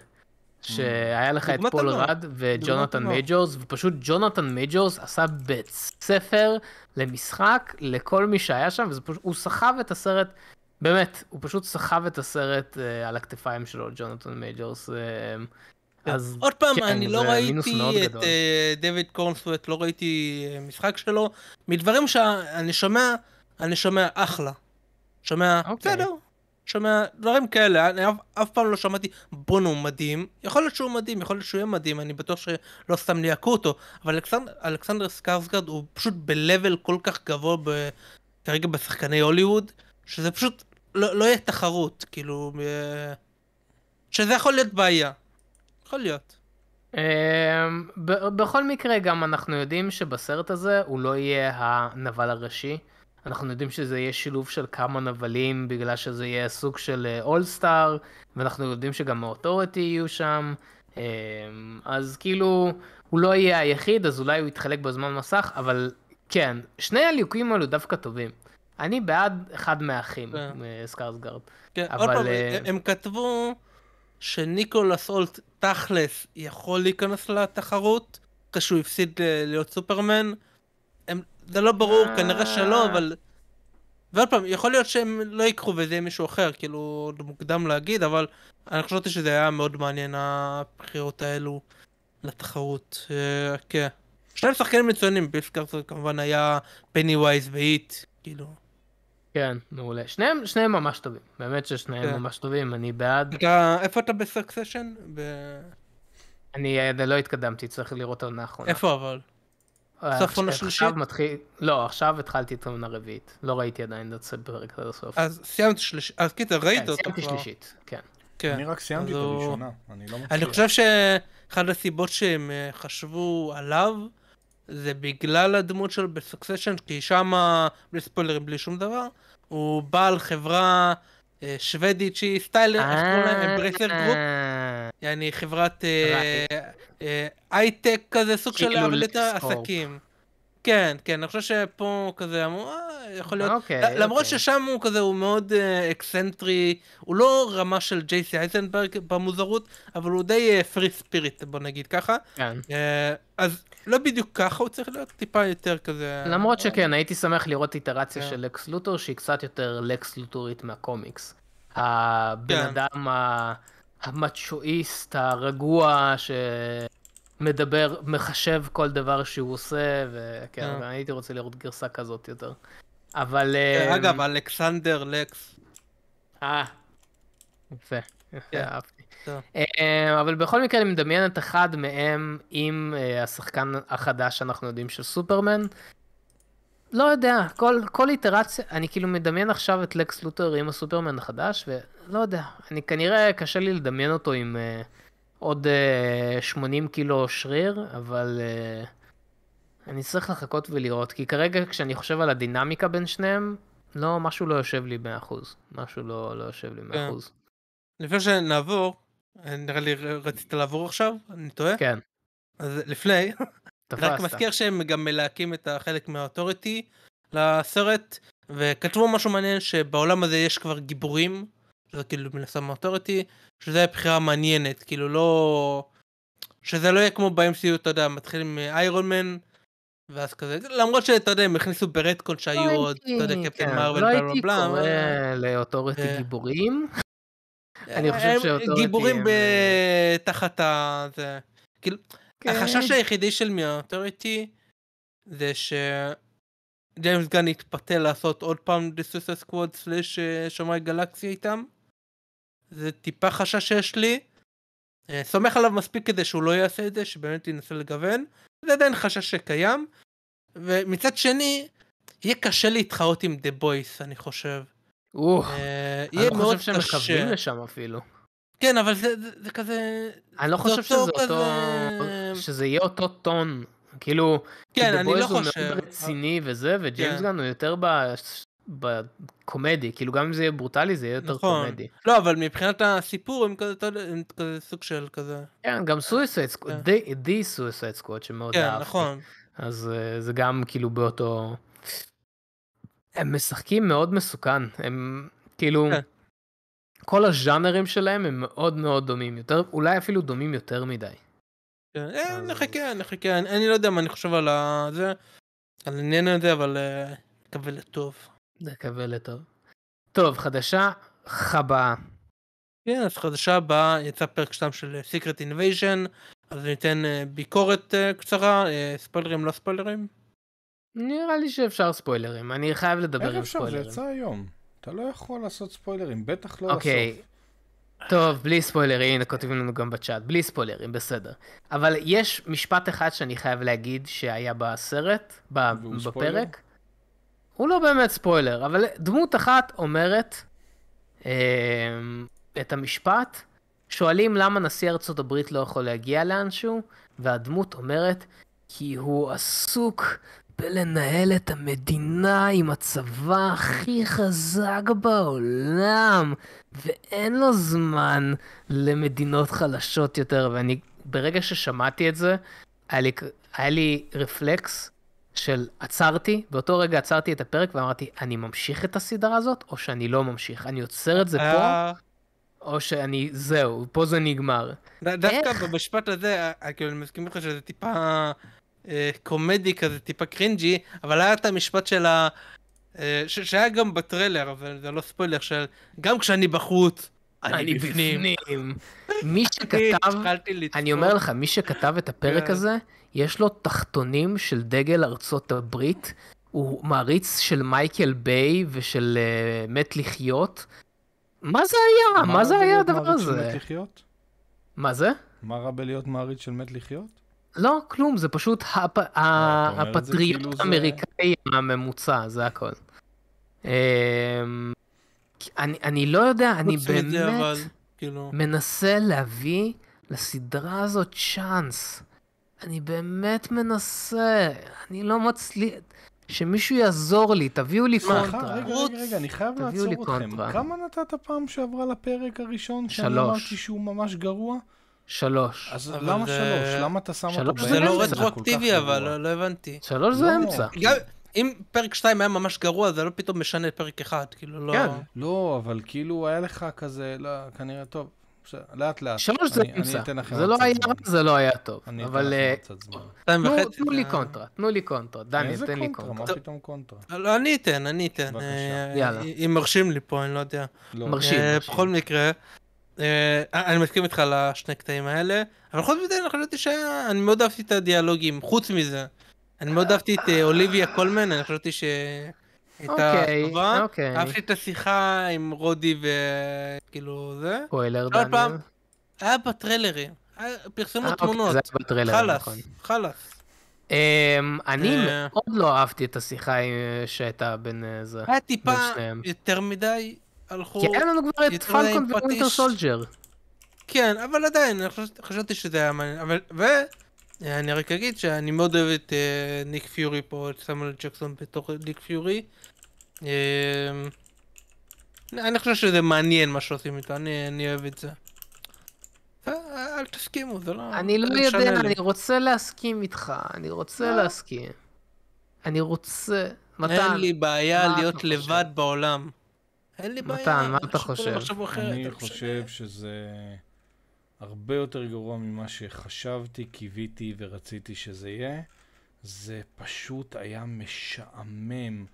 Mm. שהיה לך את פול רד וג'ונתן מייג'ורס, ופשוט ג'ונתן מייג'ורס עשה בית ספר למשחק לכל מי שהיה שם, והוא סחב את הסרט, באמת, הוא פשוט סחב את הסרט אה, על הכתפיים שלו, ג'ונתן מייג'ורס. אה, כן. אז עוד פעם, כן, אני לא, אה, לא ראיתי את אה, דויד קורנסווט, לא ראיתי משחק שלו. מדברים שאני שומע, אני שומע אחלה. שומע, אוקיי. בסדר. Okay. שומע דברים כאלה, אני אף, אף פעם לא שמעתי בונו מדהים, יכול להיות שהוא מדהים, יכול להיות שהוא יהיה מדהים, אני בטוח שלא סתם ליעקו אותו, אבל אלכסנדר, אלכסנדר סקרסגרד הוא פשוט ב כל כך גבוה ב, כרגע בשחקני הוליווד, שזה פשוט לא, לא יהיה תחרות, כאילו, אה, שזה יכול להיות בעיה, יכול להיות. אמ, בכל מקרה, גם אנחנו יודעים שבסרט הזה הוא לא יהיה הנבל הראשי. אנחנו יודעים שזה יהיה שילוב של כמה נבלים, בגלל שזה יהיה סוג של אולסטאר, אה, ואנחנו יודעים שגם מאוטוריטי יהיו שם. אמ, אז כאילו, הוא לא יהיה היחיד, אז אולי הוא יתחלק בזמן מסך, אבל כן, שני הליקויים האלו דווקא טובים. אני בעד אחד מהאחים, כן. אה, סקארסגארד. כן, עוד פעם, אה, הם כתבו... שניקולס אולט תכלס יכול להיכנס לתחרות, אחרי שהוא הפסיד אה, להיות סופרמן. הם, זה לא ברור, אה. כנראה שלא, אבל... ועוד פעם, יכול להיות שהם לא ייקחו וזה יהיה מישהו אחר, כאילו, עוד מוקדם להגיד, אבל אני חשבתי שזה היה מאוד מעניין, הבחירות האלו לתחרות. אה, כן. שני שחקנים מצוינים, ביפסקארט כמובן היה פני ווייז ואיט, כאילו. כן, מעולה. שניהם, שניהם ממש טובים. באמת ששניהם כן. ממש טובים, אני בעד. אתה, איפה אתה בסקסשן? ב... אני עדיין אה, לא התקדמתי, צריך לראות את העונה האחרונה. איפה אבל? אה, סוף עונה שלישית? מתחיל... לא, עכשיו התחלתי את העונה הרביעית. לא ראיתי עדיין את הפרק עד הסוף. אז סיימת שלישית. אז קיצר, כן, ראית אותו כבר. סיימתי שלישית, כן. כן. אני רק סיימתי את הראשונה, אני לא מכיר. אני חושב שאחד הסיבות שהם אה, חשבו עליו, זה בגלל הדמות שלו בסקסשן, כי שמה, בלי ספוילרים, בלי שום דבר, הוא בעל חברה אה, שוודית שהיא סטיילר, איך אה. קוראים להם? אמברסר גרופ? יעני חברת אה, הייטק כזה, סוג של עבודת כאילו עסקים. כן, כן, אני חושב שפה כזה אמרו, יכול להיות. אוקיי, למרות אוקיי. ששם הוא כזה, הוא מאוד אה, אקסנטרי, הוא לא רמה של ג'ייסי אייזנברג במוזרות, אבל הוא די פרי ספיריט, בוא נגיד ככה. כן. אה, אז לא בדיוק ככה, הוא צריך להיות טיפה יותר כזה... למרות אה, שכן, הייתי שמח לראות איטרציה כן. של לקס לוטור, שהיא קצת יותר לקס לוטורית מהקומיקס. כן. הבן אדם המצ'ואיסט, הרגוע, שמדבר, מחשב כל דבר שהוא עושה, וכן, אה. הייתי רוצה לראות גרסה כזאת יותר. אבל... אה, אגב, אמ- אלכסנדר לקס. אה, יפה, יפה, כן. אהבתי. אה, אבל בכל מקרה אני מדמיין את אחד מהם עם אה, השחקן החדש שאנחנו יודעים של סופרמן. לא יודע, כל, כל איטרציה, אני כאילו מדמיין עכשיו את לקס לותר עם הסופרמן החדש, ולא יודע, אני כנראה קשה לי לדמיין אותו עם uh, עוד uh, 80 קילו שריר, אבל uh, אני צריך לחכות ולראות, כי כרגע כשאני חושב על הדינמיקה בין שניהם, לא, משהו לא יושב לי 100%, משהו לא, לא יושב לי 100%. כן. לפני שנעבור, נראה לי רצית לעבור עכשיו, אני טועה? כן. אז לפני, רק מזכיר שהם גם מלהקים את החלק מהאוטוריטי לסרט, וכתבו משהו מעניין שבעולם הזה יש כבר גיבורים, שזה כאילו מנסה מהאוטוריטי, שזה בחירה מעניינת, כאילו לא... שזה לא יהיה כמו ב-MCU, אתה יודע, מתחילים מאיירון מן, ואז כזה, למרות שאתה יודע, הם הכניסו ברדקול שהיו לא עוד, אתה יודע, קפטן כן, מרוויל, לא בלה בלה בלה. לא הייתי קורא לאוטוריטי אה. גיבורים. אני אה, חושב שאותו... הם גיבורים לא אה, תחת ה... כאילו, כן. החשש היחידי של מיוריטי זה ש... ג'יימס גן יתפתה לעשות עוד פעם דיסוסי סקוואד סלאש אה, שומרי גלקסיה איתם. זה טיפה חשש שיש לי. סומך עליו מספיק כדי שהוא לא יעשה את זה, שבאמת ינסה לגוון. זה עדיין חשש שקיים. ומצד שני, יהיה קשה להתחרות עם דה בויס, אני חושב. אה, יהיה לא מאוד קשה. אני חושב שהם מכוונים לשם אפילו. כן, אבל זה, זה, זה כזה... אני לא חושב שזה אותו... שזה יהיה אותו טון. כאילו, כן, אני לא חושב. הוא מאוד רציני וזה, וג'יימס גן כן. הוא יותר בקומדי, כאילו גם אם זה יהיה ברוטלי זה יהיה יותר נכון. קומדי. לא, אבל מבחינת הסיפור הם כזה, הם כזה סוג של כזה. כן, גם סוויסייד סקוואט, כן. די סוויסייד סקוואט שמאוד כן, אהבתי. כן, נכון. אז אה, זה גם כאילו באותו... הם משחקים מאוד מסוכן, הם כאילו, כן. כל הז'אנרים שלהם הם מאוד מאוד דומים, יותר, אולי אפילו דומים יותר מדי. כן, אה, נחכה, נחכה, אני לא יודע מה אני חושב על זה, על העניין הזה, אבל אה, נקווה לטוב. נקווה לטוב. טוב, חדשה חבאה. כן, אז חדשה הבאה יצא פרק 2 של אה, Secret Invasion, אז ניתן ביקורת קצרה, ספוילרים לא ספוילרים. נראה לי שאפשר ספוילרים, אני חייב לדבר עם ספוילרים. איך אפשר? זה יצא היום. אתה לא יכול לעשות ספוילרים, בטח לא okay. אוקיי. לסוף. טוב, בלי ספוילרים, הנה כותבים לנו גם בצ'אט, בלי ספוילרים, בסדר. אבל יש משפט אחד שאני חייב להגיד שהיה בסרט, בפרק. ספוילר? הוא לא באמת ספוילר, אבל דמות אחת אומרת אה, את המשפט, שואלים למה נשיא ארצות הברית לא יכול להגיע לאנשהו, והדמות אומרת, כי הוא עסוק בלנהל את המדינה עם הצבא הכי חזק בעולם, ואין לו זמן למדינות חלשות יותר, ואני, ברגע ששמעתי את זה, היה לי, היה לי רפלקס של עצרתי, באותו רגע עצרתי את הפרק ואמרתי, אני ממשיך את הסדרה הזאת, או שאני לא ממשיך? אני עוצר את זה אה, פה? או שאני, זהו, פה זה נגמר. דווקא במשפט הזה, אה, אה, כאילו, אני מסכים לך שזה טיפה קומדי כזה טיפה קרינג'י, אבל היה את המשפט של ה... אה, ש... שהיה גם בטריילר, אבל זה לא ספוילר, של גם כשאני בחוץ, אני, אני בפנים. בפנים. מי שכתב, אני אומר לך, מי שכתב את הפרק כן. הזה, יש לו תחתונים של דגל ארצות הברית, הוא מעריץ של מייקל ביי ושל uh, מת לחיות. מה זה היה? מה, מה זה היה הדבר הזה? מה זה? מה רע בלהיות מעריץ של מת לחיות? לא, כלום, זה פשוט הפ... אה, הפטריוט כאילו האמריקאי זה... הממוצע, זה הכל. אמ, אני, אני לא יודע, אני באמת אבל, כאילו... מנסה להביא לסדרה הזאת צ'אנס. אני באמת מנסה, אני לא מצליח... שמישהו יעזור לי, תביאו לי נכון. קונטרה. רגע, רגע, רגע, אני חייב לעצור אתכם. כמה נתת פעם שעברה לפרק הראשון, שאני אמרתי שהוא ממש גרוע? שלוש. אז למה זה... שלוש? למה אתה שם אותו באמצע? זה לא רטרואקטיבי, אבל לא הבנתי. שלוש זה לא. אמצע. אם פרק שתיים היה ממש גרוע, זה לא פתאום משנה את פרק אחד, כאילו לא... כן. לא, אבל כאילו היה לך כזה, לא, כנראה טוב. לאט לאט. שלוש זה אמצע. זה לא היה רע, זה לא היה טוב. אני אתן לכם אה, קצת זמן. תנו לי קונטרה, תנו לי קונטרה. דני, תן לי קונטרה. מה פתאום קונטרה? לא, אני אתן, אני אתן. בבקשה. אה, יאללה. אם מרשים לי פה, אני לא יודע. לא. אה, מרשים. בכל מקרה, Uh, אני מסכים איתך על השני קטעים האלה, אבל חוץ מזה אני חשבתי שאני מאוד אהבתי את הדיאלוגים, חוץ מזה. אני מאוד אהבתי את אה, אוליביה קולמן, אני חשבתי שהייתה okay, אוקיי, טובה. Okay. אוקיי. אהבתי את השיחה עם רודי וכאילו זה. ספוילר דניאל. פעם, היה בטריילרים, אה, פרסמו אוקיי, תמונות. זה היה בטריילרים, נכון. חלאס. Um, אני uh, מאוד לא אהבתי את השיחה שהייתה בין זה. היה טיפה יותר מדי הלכו... כי אין לנו כבר את פלקון ווינטר סולג'ר. כן, אבל עדיין, חשבתי שזה היה מעניין, אבל... ו... אני רק אגיד שאני מאוד אוהב את uh, ניק פיורי פה, את סמואל ג'קסון בתוך ניק פיורי. Uh, אני חושב שזה מעניין מה שעושים איתו, אני, אני אוהב את זה. אה, אל תסכימו, זה לא... אני לא, לא יודע, לי. אני רוצה להסכים איתך, אני רוצה yeah. אה? להסכים. אני רוצה... מתן. אין לי בעיה להיות לבד בעולם. אין לי בעיה. מתן, מה אתה חושב? אני חושב שזה הרבה יותר גרוע ממה שחשבתי, קיוויתי ורציתי שזה יהיה. זה פשוט היה משעמם.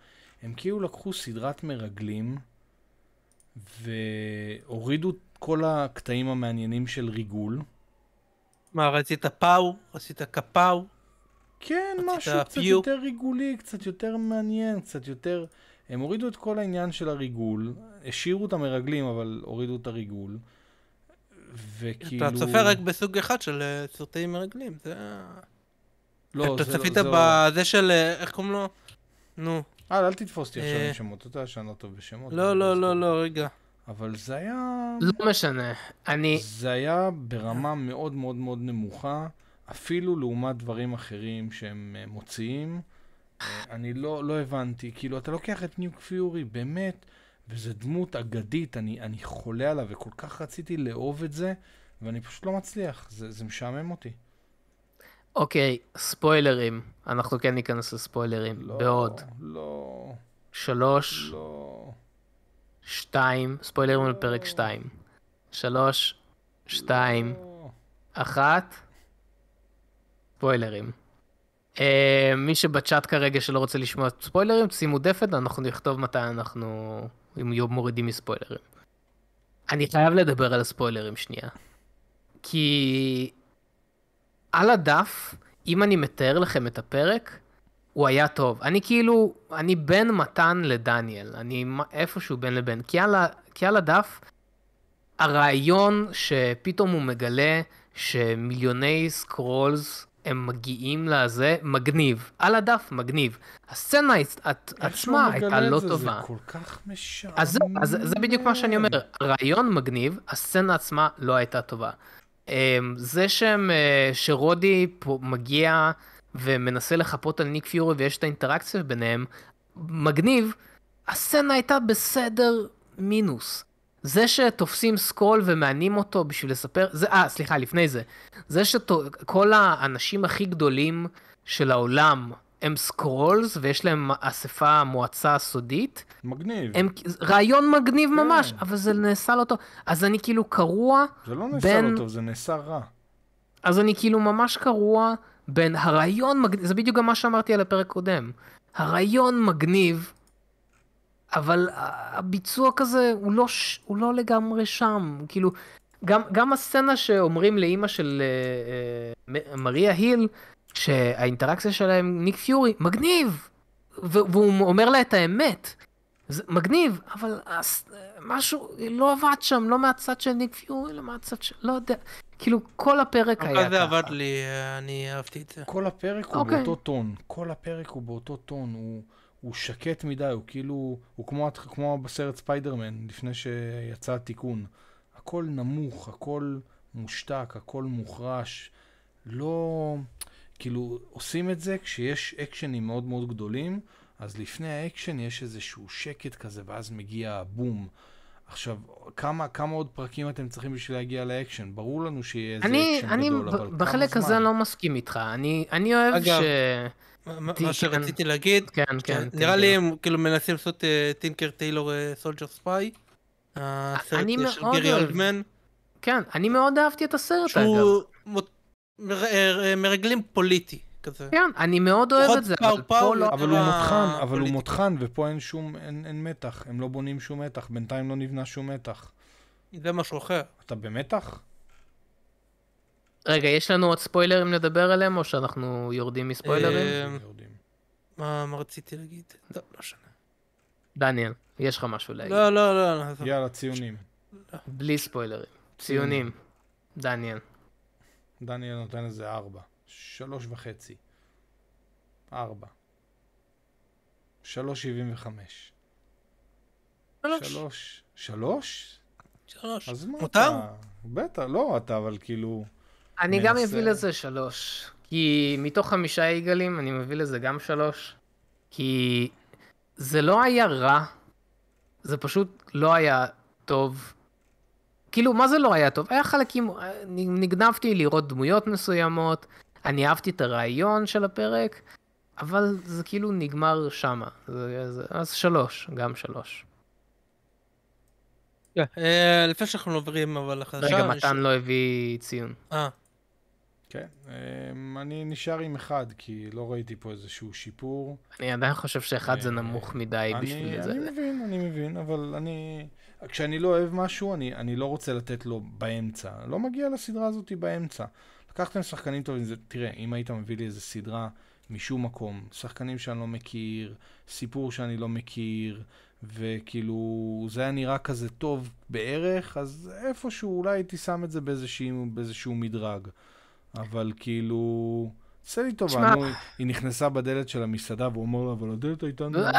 הם כאילו לקחו סדרת מרגלים והורידו את כל הקטעים המעניינים של ריגול. מה, רצית פאו? רצית קפאו? כן, משהו קצת יותר ריגולי, קצת יותר מעניין, קצת יותר... הם הורידו את כל העניין של הריגול, השאירו את המרגלים, אבל הורידו את הריגול. וכאילו... אתה צופה רק בסוג אחד של סרטי מרגלים, זה... לא, אתה צפית בזה של, איך קוראים לו? נו. אה, אל תתפוס אותי עכשיו עם שמות, אתה יודע שאני לא טוב בשמות. לא, לא, לא, לא, רגע. אבל זה היה... לא משנה, אני... זה היה ברמה מאוד מאוד מאוד נמוכה, אפילו לעומת דברים אחרים שהם מוציאים. אה, אני לא, לא הבנתי, כאילו, אתה לוקח את ניוק פיורי, באמת, וזו דמות אגדית, אני, אני חולה עליו, וכל כך רציתי לאהוב את זה, ואני פשוט לא מצליח, זה, זה משעמם אותי. אוקיי, okay, ספוילרים. אנחנו כן ניכנס לספוילרים. לא, בעוד. לא. שלוש. לא. שתיים. ספוילרים לא. על פרק שתיים. שלוש. שתיים. לא. אחת. ספוילרים. Uh, מי שבצ'אט כרגע שלא רוצה לשמוע ספוילרים, שימו דפת, אנחנו נכתוב מתי אנחנו מורידים מספוילרים. אני חייב לדבר על הספוילרים שנייה. כי על הדף, אם אני מתאר לכם את הפרק, הוא היה טוב. אני כאילו, אני בין מתן לדניאל, אני איפשהו בין לבין. כי על, ה, כי על הדף, הרעיון שפתאום הוא מגלה שמיליוני סקרולס הם מגיעים לזה מגניב, על הדף מגניב. הסצנה עצמה לא הייתה לא זה, טובה. זה כל כך משעמם. אז, אז זה בדיוק מה שאני אומר, רעיון מגניב, הסצנה עצמה לא הייתה טובה. אמ, זה שהם, אה, שרודי פה מגיע ומנסה לחפות על ניק פיורי ויש את האינטראקציה ביניהם, מגניב, הסצנה הייתה בסדר מינוס. זה שתופסים סקול ומענים אותו בשביל לספר, זה, אה, סליחה, לפני זה. זה שכל האנשים הכי גדולים של העולם הם סקרולס ויש להם אספה, מועצה סודית. מגניב. הם, רעיון מגניב כן. ממש, אבל זה נעשה לא טוב. אז אני כאילו קרוע בין... זה לא נעשה בין... לא טוב, זה נעשה רע. אז אני כאילו ממש קרוע בין הרעיון מגניב, זה בדיוק גם מה שאמרתי על הפרק קודם. הרעיון מגניב אבל הביצוע כזה הוא לא, הוא לא לגמרי שם, כאילו, גם, גם הסצנה שאומרים לאימא של אה, אה, מריה היל, שהאינטראקציה שלה עם ניק פיורי, מגניב! והוא אומר לה את האמת. זה מגניב, אבל הס... משהו לא עבד שם, לא מהצד של ניק פיורי, אלא מהצד של... לא יודע. כאילו, כל הפרק היה ככה. זה עבד לי, אה, אני אהבתי את זה. כל הפרק okay. הוא אוקיי. באותו טון. כל הפרק הוא באותו טון. הוא... הוא שקט מדי, הוא כאילו, הוא כמו, כמו בסרט ספיידרמן, לפני שיצא התיקון. הכל נמוך, הכל מושתק, הכל מוחרש. לא, כאילו, עושים את זה כשיש אקשנים מאוד מאוד גדולים, אז לפני האקשן יש איזשהו שקט כזה, ואז מגיע הבום. עכשיו, כמה, כמה עוד פרקים אתם צריכים בשביל להגיע לאקשן? ברור לנו שיהיה איזה אני, אקשן אני גדול, ב- אבל בחלק הזה לא מסכים איתך, אני, אני אוהב אגב, ש... מה שרציתי כן, להגיד, כן, כן, כן נראה כן. לי הם כאילו מנסים לעשות אה, טינקר טיילור סולג'ר אה, ספיי, הסרט של גרי אולדמן. כן, אני מאוד אהבתי את הסרט, שהוא אגב. שהוא מ... מ... מ... מרגלים פוליטי. כזה. כן, אני מאוד אוהב את זה, אבל פה לא... אבל הוא מותחן, אבל פוליטיק. הוא מותחן, ופה אין שום, אין אין מתח, הם לא בונים שום מתח, בינתיים לא נבנה שום מתח. זה משהו אחר. אתה במתח? רגע, יש לנו עוד ספוילרים לדבר עליהם, או שאנחנו יורדים מספוילרים? אה, יורדים. מה מה רציתי להגיד? טוב, לא, לא משנה. דניאל, יש לך משהו להגיד. לא, לא, לא. לא. יאללה, ציונים. בלי ספוילרים. ציונים. דניאל. דניאל נותן לזה ארבע. שלוש וחצי, ארבע, שלוש שבעים וחמש. שלוש. שלוש? שלוש. אז מה אתה? בטח, לא אתה, אבל כאילו... אני גם אביא לזה שלוש. כי מתוך חמישה עיגלים אני מביא לזה גם שלוש. כי זה לא היה רע, זה פשוט לא היה טוב. כאילו, מה זה לא היה טוב? היה חלקים, אה, נגנבתי לראות דמויות מסוימות, אני אהבתי את הרעיון של הפרק, אבל זה כאילו נגמר שמה. זה, זה, אז שלוש, גם שלוש. כן, אה, לפני שאנחנו עוברים אבל לחדשה... רגע, מתן לא הביא ציון. אה. כן, אמ, אני נשאר עם אחד, כי לא ראיתי פה איזשהו שיפור. אני עדיין חושב שאחד זה אה, נמוך מדי בשביל זה. אני מבין, אני מבין, אבל אני... כשאני לא אוהב משהו, אני, אני לא רוצה לתת לו באמצע. לא מגיע לסדרה הזאת באמצע. לקחתם שחקנים טובים, זה, תראה, אם היית מביא לי איזה סדרה משום מקום, שחקנים שאני לא מכיר, סיפור שאני לא מכיר, וכאילו זה היה נראה כזה טוב בערך, אז איפשהו אולי הייתי שם את זה באיזשהו, באיזשהו מדרג. אבל כאילו... עשה לי טובה, נו, היא נכנסה בדלת של המסעדה והוא אומר לה, אבל הדלת הייתה נורא. לא,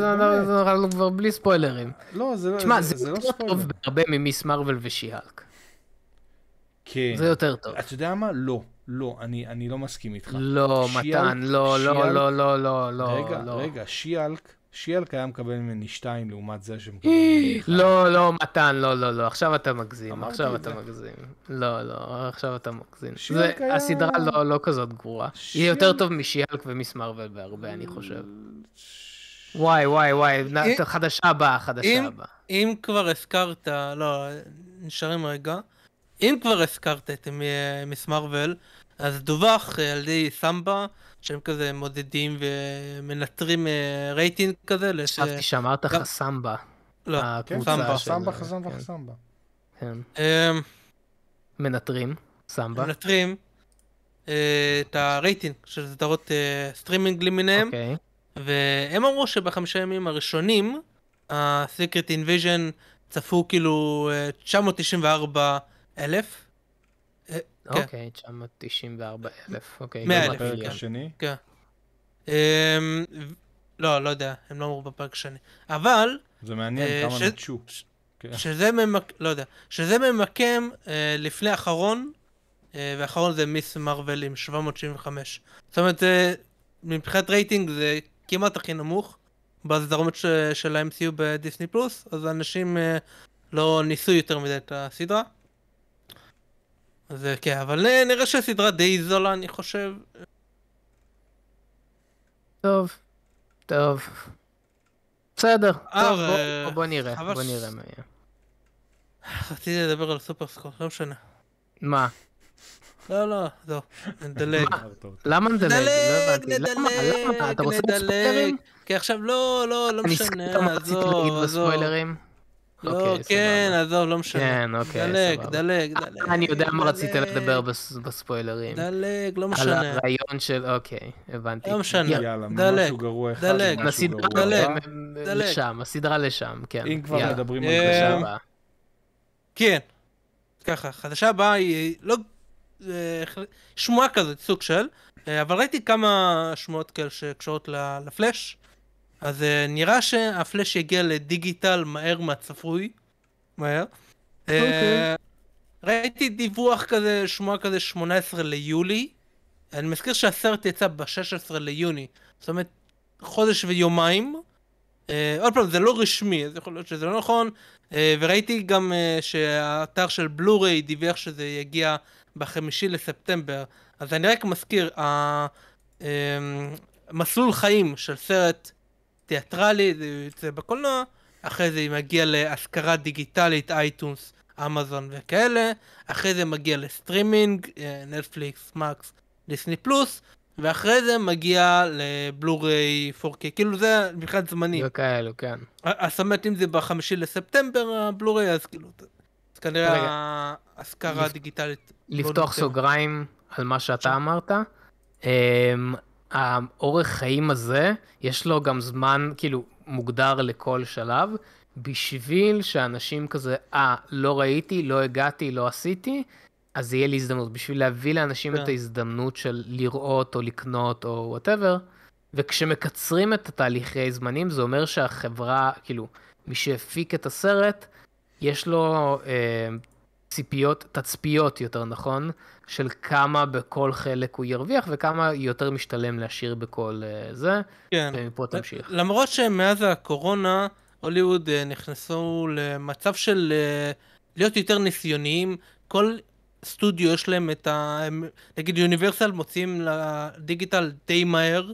לא, לא, אנחנו כבר בלי ספוילרים. לא, זה לא ספוילר. תשמע, זה יותר טוב בהרבה ממיס מרוויל ושיהלק. כן. זה יותר טוב. אתה יודע מה? לא. לא, אני, אני לא מסכים איתך. לא, שיאל, מתן, לא, שיאל... לא, לא, לא, לא, רגע, לא. רגע, רגע, שיאלק, שיאלק היה מקבל ממני שתיים לעומת זה שמקבל ממני אחד. לא, לא, מתן, לא, לא, לא, עכשיו אתה מגזים, עכשיו אתה מגזים. לא, לא, עכשיו אתה מגזים. זה, היה... הסדרה לא, לא כזאת גרועה. שיאל... היא יותר טוב משיאלק ומסמרוול בהרבה, אני חושב. ש... וואי, וואי, וואי, אם... חדשה הבאה, חדשה הבאה. אם כבר הזכרת, לא, נשארים רגע. אם כבר הזכרת את מיס מרוויל, אז דווח על ידי סמבה, שהם כזה מודדים ומנטרים אה, רייטינג כזה. חשבתי שאמרת לך סמבה. לא, כן, סמבה. של... סמבה, חסמבה, כן. אמ, מנטרים, סמבה. מנטרים אה, את הרייטינג של סדרות אה, סטרימינג למיניהם. אוקיי. והם אמרו שבחמישה ימים הראשונים, ה-Secret Invasion צפו כאילו 994 אה, כן. אוקיי, אלף? אוקיי, 994 אלף, אוקיי. 100 אלף. בפרק כן. השני? כן. אמ, לא, לא יודע, הם לא אמרו בפרק השני. אבל... זה מעניין אה, כמה נטשו. כן. שזה ממקם, לא יודע, שזה ממקם אה, לפני האחרון, ואחרון זה מיס מרוויל עם 775. זאת אומרת, מבחינת רייטינג זה כמעט הכי נמוך בסדרות של ה-MCU בדיסני פלוס, אז אנשים לא ניסו יותר מדי את הסדרה. זה כן, אבל אה, נראה שהסדרה די זולה, אני חושב. טוב, טוב. בסדר, אה, טוב, בוא, נראה, בוא נראה מה יהיה. רציתי לדבר על סופר סקול, לא משנה. מה? לא, לא, לא, נדלג. למה נדלג? נדלג, נדלג, נדלג. כי עכשיו לא, לא, לא משנה, עזוב, עזוב. לא, אוקיי, כן, עזוב, לא משנה. כן, אוקיי, סבבה. דלג, דלג. אה, דלג. אני יודע מה רצית לדבר בספוילרים. דלג, לא משנה. על הרעיון של, אוקיי, הבנתי. לא משנה, דלג, דלג. הסדרה לשם, הסדרה לשם, כן. אם כבר מדברים על אה, חדשה הבאה. כן, ככה, חדשה הבאה היא לא... שמועה כזאת, סוג של, אה, אבל ראיתי כמה שמועות כאלה שקשורות לפלאש. אז uh, נראה שהפלאש יגיע לדיגיטל מהר מהצפוי. מהר. Okay. אה, אוקיי. ראיתי דיווח כזה, שמועה כזה 18 ליולי. אני מזכיר שהסרט יצא ב-16 ליוני. זאת אומרת, חודש ויומיים. Uh, עוד פעם, זה לא רשמי, אז יכול להיות שזה לא נכון. Uh, וראיתי גם uh, שהאתר של בלוריי דיווח שזה יגיע בחמישי לספטמבר. אז אני רק מזכיר, uh, מסלול חיים של סרט תיאטרלי, זה יוצא בקולנוע, אחרי זה היא מגיעה להשכרה דיגיטלית, אייטונס, אמזון וכאלה, אחרי זה מגיע לסטרימינג, אה, נטפליקס, מקס, דיסני פלוס, ואחרי זה מגיע לבלוריי 4K, כאילו זה מבחינת זמני. וכאלו, כן. אז באמת אם זה בחמישי לספטמבר הבלוריי, אז כאילו, אז כנראה ההשכרה הדיגיטלית. לא לפתוח סוגריים על מה שאתה כן. אמרת. אמ, האורך חיים הזה, יש לו גם זמן, כאילו, מוגדר לכל שלב, בשביל שאנשים כזה, אה, לא ראיתי, לא הגעתי, לא עשיתי, אז יהיה לי הזדמנות. בשביל להביא לאנשים כן. את ההזדמנות של לראות או לקנות או וואטאבר. וכשמקצרים את התהליכי זמנים, זה אומר שהחברה, כאילו, מי שהפיק את הסרט, יש לו אה, ציפיות, תצפיות יותר נכון, של כמה בכל חלק הוא ירוויח וכמה יותר משתלם להשאיר בכל אה, זה. כן. ומפה תמשיך. למרות שמאז הקורונה, הוליווד אה, נכנסו למצב של אה, להיות יותר ניסיוניים. כל סטודיו יש להם את ה... נגיד יוניברסל מוצאים לדיגיטל די מהר,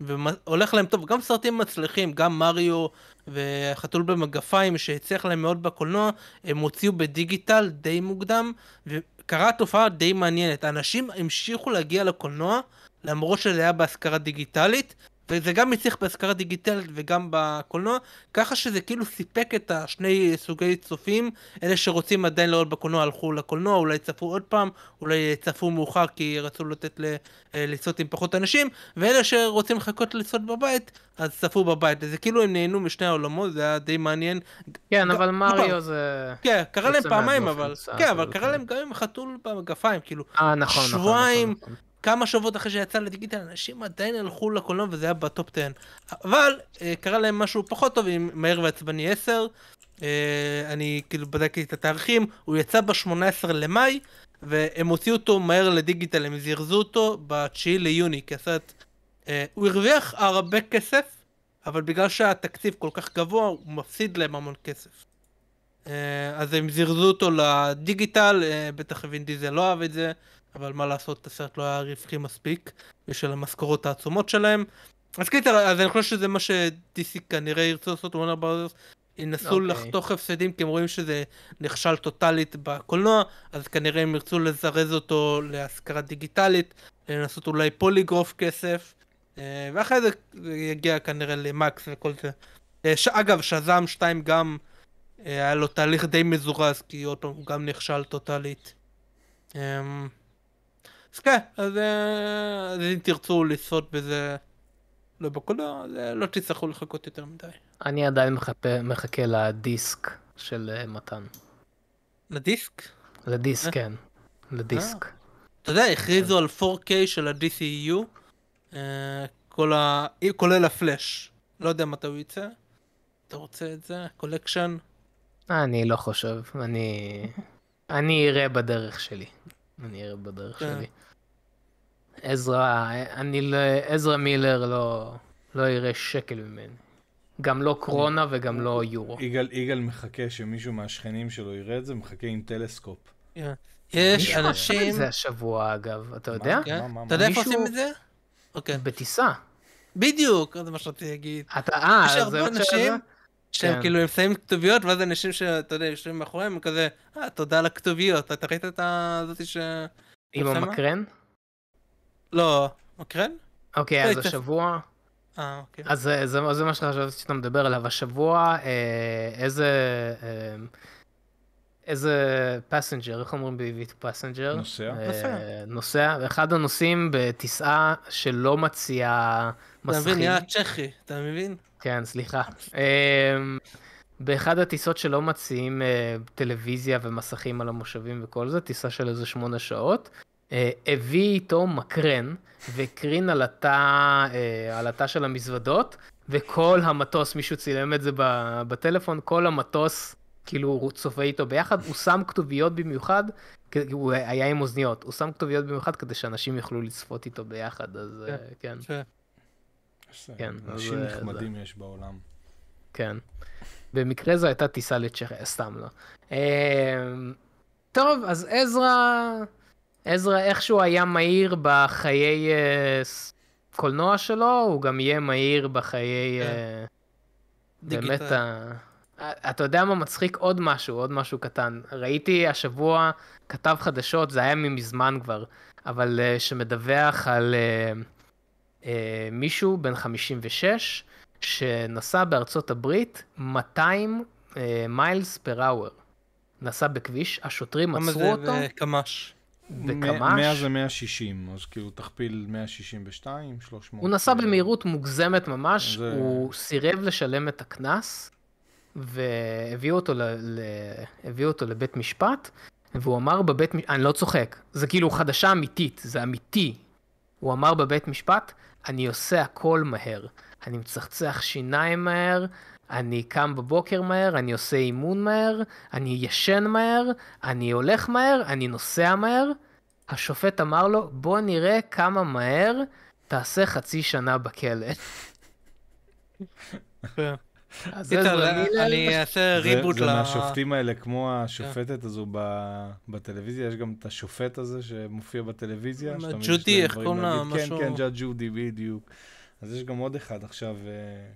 והולך להם טוב. גם סרטים מצליחים, גם מריו, וחתול במגפיים שהצליח להם מאוד בקולנוע, הם הוציאו בדיגיטל די מוקדם, וקרה תופעה די מעניינת. אנשים המשיכו להגיע לקולנוע, למרות שזה היה בהשכרה דיגיטלית, וזה גם הצליח בהשכרה דיגיטלית וגם בקולנוע, ככה שזה כאילו סיפק את השני סוגי צופים, אלה שרוצים עדיין לראות בקולנוע הלכו לקולנוע, אולי צפו עוד פעם, אולי צפו מאוחר כי רצו לתת ל... אה, לצעות עם פחות אנשים, ואלה שרוצים לחכות לצעות בבית, אז צפו בבית, וזה כאילו הם נהנו משני העולמות, זה היה די מעניין. כן, ג... אבל נכון. מריו זה... כן, קרה להם פעמיים, אבל... כן, אבל כאילו, קרה כן. להם גם עם חתול בגפיים, כאילו... אה, נכון, נכון, נכון. שבועיים... נכון, נכון. כמה שבועות אחרי שיצא לדיגיטל, אנשים עדיין הלכו לקולנוע וזה היה בטופ 10. אבל אה, קרה להם משהו פחות טוב עם מהר ועצבני 10. אה, אני כאילו בדקתי את התאריכים, הוא יצא ב-18 למאי, והם הוציאו אותו מהר לדיגיטל, הם זירזו אותו ב-9 ליוני, כי הסרט... אה, הוא הרוויח הרבה כסף, אבל בגלל שהתקציב כל כך גבוה, הוא מפסיד להם המון כסף. אה, אז הם זירזו אותו לדיגיטל, אה, בטח וין דיזל לא אהב את זה, אבל מה לעשות, הסרט לא היה רווחי מספיק בשל המשכורות העצומות שלהם. אז קיצר, כן, אז אני חושב שזה מה ש-DC כנראה ירצו לעשות, וונר ברזרס ינסו okay. אוקיי. לחתוך הפסדים כי הם רואים שזה נכשל טוטאלית בקולנוע, אז כנראה הם ירצו לזרז אותו להשכרה דיגיטלית, לנסות אולי פוליגרוף לגרוף כסף, אה, ואחרי זה יגיע כנראה למקס וכל זה. אגב, שזאם 2 גם... היה לו תהליך די מזורז, כי עוד פעם הוא גם נכשל טוטאלית. אמ, אז כן, אז, אה, אם תרצו לסוד בזה לא בקולנוע, אה, לא תצטרכו לחכות יותר מדי. אני עדיין מחכה לדיסק של אה, מתן. לדיסק? לדיסק, כן. לדיסק. אתה יודע, הכריזו כן. על 4K של ה-DCU, e כולל הפלאש. לא יודע מתי הוא יצא. אתה רוצה את זה? קולקשן? אני לא חושב, אני... אני אראה בדרך שלי. אני אראה בדרך כן. שלי. עזרא, אני לא... עזרא מילר לא... לא יראה שקל ממני. גם לא קרונה וגם לא יורו. יגאל, מחכה שמישהו מהשכנים שלו יראה את זה, מחכה עם טלסקופ. יש אנשים... מישהו זה השבוע אגב, אתה יודע? אתה יודע איפה עושים את זה? אוקיי. בטיסה. בדיוק, זה מה שרציתי להגיד. אתה, אה, זה עוד שאלה? שהם כן. כאילו נמצאים כתוביות, ואז אנשים שאתה יודע, יושבים מאחוריהם, כזה, אה, תודה על הכתוביות. אתה ראית את הזאת ש... עם המקרן? לא, מקרן? אוקיי, לא אז השבוע... אה, אוקיי. אז אה, זה, זה מה שחשבתי שאתה מדבר עליו. השבוע, אה, איזה... אה, איזה פסנג'ר, איך אומרים בעברית פסנג'ר? נוסע. נוסע. נוסע, אחד הנוסעים בטיסה שלא מציעה מסכים. אתה מבין, נהיה צ'כי, אתה מבין? כן, סליחה. אמ, באחד הטיסות שלא מציעים אה, טלוויזיה ומסכים על המושבים וכל זה, טיסה של איזה שמונה שעות, אה, הביא איתו מקרן והקרין על התא, אה, על התא של המזוודות, וכל המטוס, מישהו צילם את זה בטלפון, כל המטוס כאילו הוא צופה איתו ביחד, הוא שם כתוביות במיוחד, הוא היה עם אוזניות, הוא שם כתוביות במיוחד כדי שאנשים יוכלו לצפות איתו ביחד, אז כן. כן. כן. אנשים זה, נחמדים זה... יש בעולם. כן. במקרה זו הייתה טיסה לצ'כיה, סתם לא. אמ, טוב, אז עזרא, עזרא איכשהו היה מהיר בחיי אה, קולנוע שלו, הוא גם יהיה מהיר בחיי... כן. אה, באמת, אתה יודע מה מצחיק? עוד משהו, עוד משהו קטן. ראיתי השבוע כתב חדשות, זה היה מזמן כבר, אבל אה, שמדווח על... אה, מישהו בן 56 שנסע בארצות הברית 200 אה, מיילס פר אאואר. נסע בכביש, השוטרים עצרו זה אותו. אה, כמה זה בקמ"ש? בקמ"ש. 100 זה 160, אז כאילו תכפיל 162, 300. הוא נסע אה, במהירות מוגזמת ממש, זה... הוא סירב לשלם את הקנס, והביאו אותו, ל... ל... אותו לבית משפט, והוא אמר בבית משפט, אני לא צוחק, זה כאילו חדשה אמיתית, זה אמיתי. הוא אמר בבית משפט, אני עושה הכל מהר. אני מצחצח שיניים מהר, אני קם בבוקר מהר, אני עושה אימון מהר, אני ישן מהר, אני הולך מהר, אני נוסע מהר. השופט אמר לו, בוא נראה כמה מהר תעשה חצי שנה בכלא. אני אעשה ריבוט ל... זה מהשופטים האלה, כמו כן. השופטת הזו בטלוויזיה, יש גם את השופט הזה שמופיע בטלוויזיה. אה, ג'ודי, איך קוראים לה? כן, כן, ג'ודי, בדיוק. אז יש גם עוד אחד עכשיו, אה,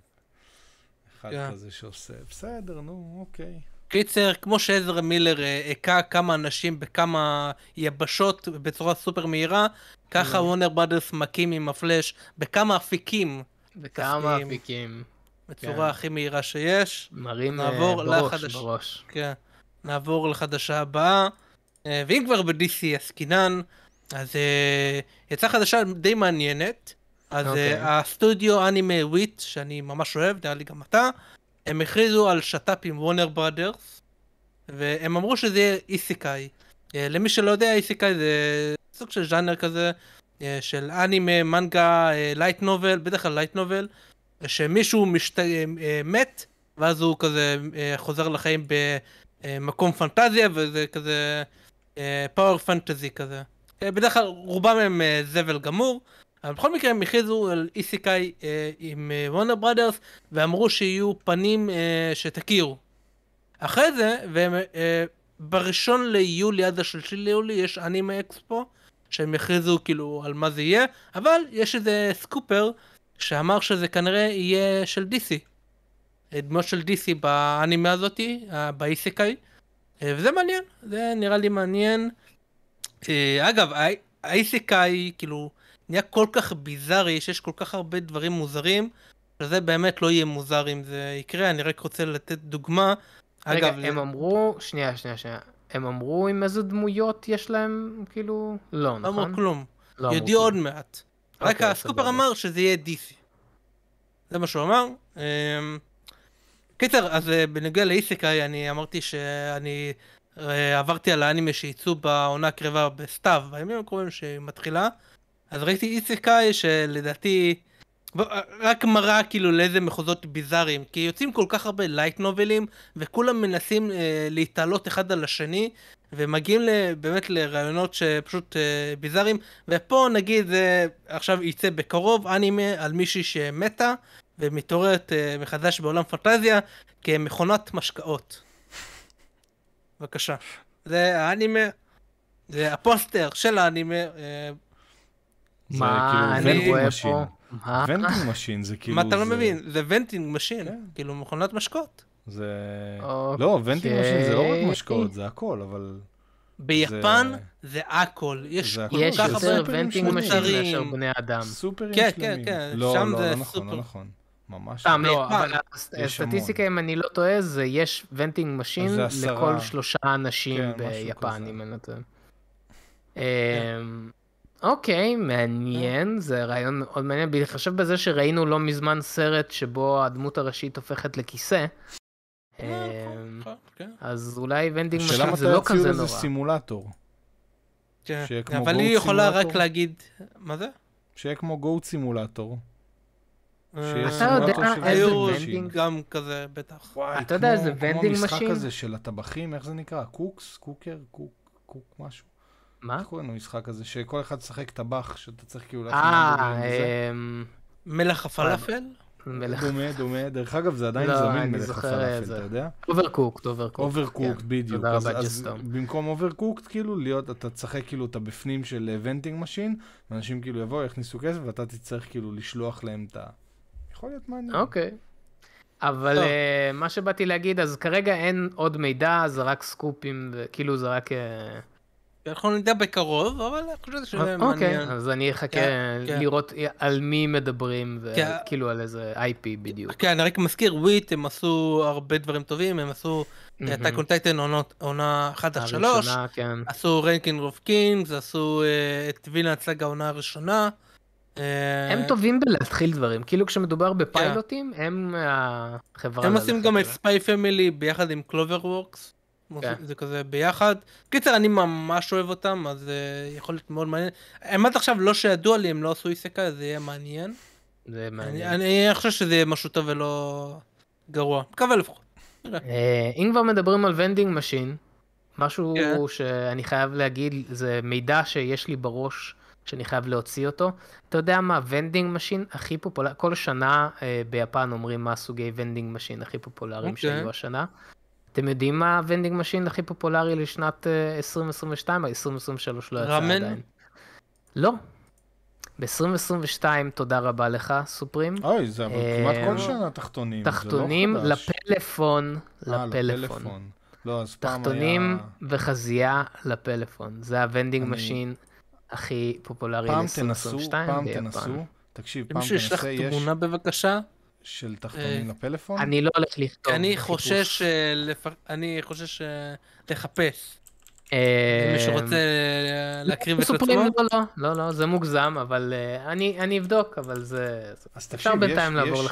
אחד כן. כזה שעושה, בסדר, נו, אוקיי. קיצר, כמו שעזרא מילר אה, הכה כמה אנשים בכמה יבשות בצורה סופר מהירה, ככה וונר כן. בדלס מכים עם הפלאש בכמה אפיקים. בכמה אפיקים. בצורה כן. הכי מהירה שיש. מרים אה, נעבור בראש, לחדש... בראש. כן. נעבור לחדשה הבאה. Uh, ואם כבר ב-DC עסקינן, אז uh, יצאה חדשה די מעניינת. אז okay. uh, אוקיי. הסטודיו אנימה וויט, שאני ממש אוהב, נראה לי גם אתה, הם הכריזו על שת"פ עם וונר ברודרס, והם אמרו שזה יהיה איסיקאי. Uh, למי שלא יודע, איסיקאי זה סוג של ז'אנר כזה, של אנימה, מנגה, לייט נובל, בדרך כלל לייט נובל, שמישהו משת... אה, אה, מת, ואז הוא כזה אה, חוזר לחיים במקום פנטזיה, וזה כזה פאור פנטזי כזה. בדרך כלל רובם הם זבל גמור, אבל בכל מקרה הם הכריזו על איסיקאי עם וונר בראדרס, ואמרו שיהיו פנים שתכירו. אחרי זה, והם... בראשון ליולי עד השלישי ליולי יש אנימה אקספו שהם יכריזו כאילו על מה זה יהיה אבל יש איזה סקופר שאמר שזה כנראה יהיה של DC. אה, דמות של DC באנימה הזאתי, אה, באיסקאי. אה, וזה מעניין, זה נראה לי מעניין. אגב, האיסקאי כאילו נהיה כל כך ביזארי, שיש כל כך הרבה דברים מוזרים, שזה באמת לא יהיה מוזר אם זה יקרה, אני רק רוצה לתת דוגמה. רגע, אגב, הם זה... אמרו, שנייה, שנייה, שנייה. הם אמרו עם איזה דמויות יש להם, כאילו... לא, נכון? לא אמרו נכון? כלום. לא יודיעו עוד מעט. רק אוקיי, הסקופר אמר שזה יהיה DC. זה מה שהוא אמר. אמ, קיצר, אז אה, בנוגע לאיסיקאי, אני אמרתי שאני אה, עברתי על האנימה שייצאו בעונה הקרבה בסתיו, בימים הקרובים שהיא מתחילה. אז ראיתי איסיקאי שלדעתי אה, רק מראה כאילו לאיזה מחוזות ביזאריים, כי יוצאים כל כך הרבה לייט נובלים, וכולם מנסים אה, להתעלות אחד על השני, ומגיעים באמת לרעיונות שפשוט אה, ביזאריים, ופה נגיד זה אה, עכשיו יצא בקרוב אנימה על מישהי שמתה, ומתעוררת אה, מחדש בעולם פנטזיה, כמכונת משקאות. בבקשה. זה האנימה, זה הפוסטר של האנימה. אה, כאילו מה, אני רואה פה. ונטינג משין, זה כאילו... מה אתה לא מבין? זה ונטינג משין, כן. כאילו מכונת משקות. זה... אוקיי. לא, ונטינג משין זה לא רק משקות, זה הכל, אבל... ביפן זה הכל, יש כל כך הרבה ונטינג משין מאשר בני אדם. סופרים כן, שלמים. כן, כן, כן, שם לא, זה לא נכון, סופר. לא, לא נכון. ממש לא. לא, אבל הסטטיסטיקה, אם אני לא טועה, זה יש ונטינג משין לכל שלושה אנשים כן, ביפן, אם אני לא טועה. אמ, אוקיי, כן. מעניין, זה רעיון מאוד מעניין, בהתחשב בזה שראינו לא מזמן סרט שבו הדמות הראשית הופכת לכיסא. אה, נכון, אמ, נכון, כן. אז אולי ונדינג משל זה לא כזה נורא. השאלה מתי הציעו לזה סימולטור. כן, אבל היא יכולה רק להגיד, מה זה? שיהיה כמו גו סימולטור. אה, אתה יודע איזה ונדינג גם כזה בטח. אתה יודע איזה ונדינג משין? כמו המשחק הזה של הטבחים, איך זה נקרא? קוקס? קוקר? קוק משהו? מה? איך קוראים למשחק הזה? שכל אחד שחק טבח, שאתה צריך כאילו להכין... אה, אה מלח הפלאפל? מלח. דומה, דומה. דרך אגב, זה עדיין לא, זמין מלח הפלאפל, אתה יודע? אוברקוקט, אוברקוקט. אוברקוקט, כן. בדיוק. תודה רבה, ג'סטום. במקום אוברקוקט, כאילו, להיות, אתה צחק כאילו את הבפנים של ונטינג משין, ואנשים כאילו יבואו, יכניסו כסף, ואתה תצטרך כאילו לשלוח להם את ה... יכול להיות מעניין. אוקיי. אבל אה, מה שבאתי להגיד, אז כרגע אין עוד מידע, זה רק סקופים, כאילו זה רק... אה, אנחנו נדע בקרוב, אבל אני חושב שזה אוקיי, מעניין. אוקיי, אז אני אחכה כן, כן. לראות על מי מדברים, וכאילו כן. על איזה IP בדיוק. כן, אני רק מזכיר, וויט הם עשו הרבה דברים טובים, הם עשו טייקון אה, טייטן עונה 1 עד 3, עשו ריינקין רוב קינגס, עשו אה, את וילה הצגה העונה הראשונה. אה, הם טובים בלהתחיל דברים, כאילו כשמדובר בפיילוטים, הם החברה... הם עושים גם את ספיי פמילי ביחד עם קלובר וורקס. כן. זה כזה ביחד. קיצר, אני ממש אוהב אותם, אז uh, יכול להיות מאוד מעניין. הם עד עכשיו לא שידוע לי, הם לא עשו איסקה, זה יהיה מעניין. זה מעניין. אני, חושב שזה יהיה משהו טוב ולא גרוע. מקווה לפחות. אה, אם כבר מדברים על ונדינג משין, משהו כן. שאני חייב להגיד, זה מידע שיש לי בראש, שאני חייב להוציא אותו. אתה יודע מה, ונדינג משין הכי פופולרי, כל שנה אה, ביפן אומרים מה סוגי ונדינג משין הכי פופולריים okay. אוקיי. שהיו השנה. אתם יודעים מה הוונדינג משין הכי פופולרי לשנת 2022? ה 2023 לא יצא עדיין. רמן? לא. ב-2022, תודה רבה לך, סופרים. אוי, זה אבל אה, כמעט כל שנה תחתונים. תחתונים זה לא חדש. אה, לפלאפון, לפלאפון. לא, אז פעם היה... תחתונים וחזייה לפלאפון. זה הוונדינג משין הכי פופולרי ל-2022 פעם תנסו, פעם תנסו. תקשיב, פעם תנסה, יש... מישהו ישלח תמונה בבקשה? של תחתונים אה, לפלאפון? אני לא הולך לכתוב. אני חושש, אה, אני חושש אה, לחפש. מישהו רוצה להקריב את עצמו? לא, לא, לא, זה מוגזם, אבל אני אבדוק, אבל זה... אז תקשיב,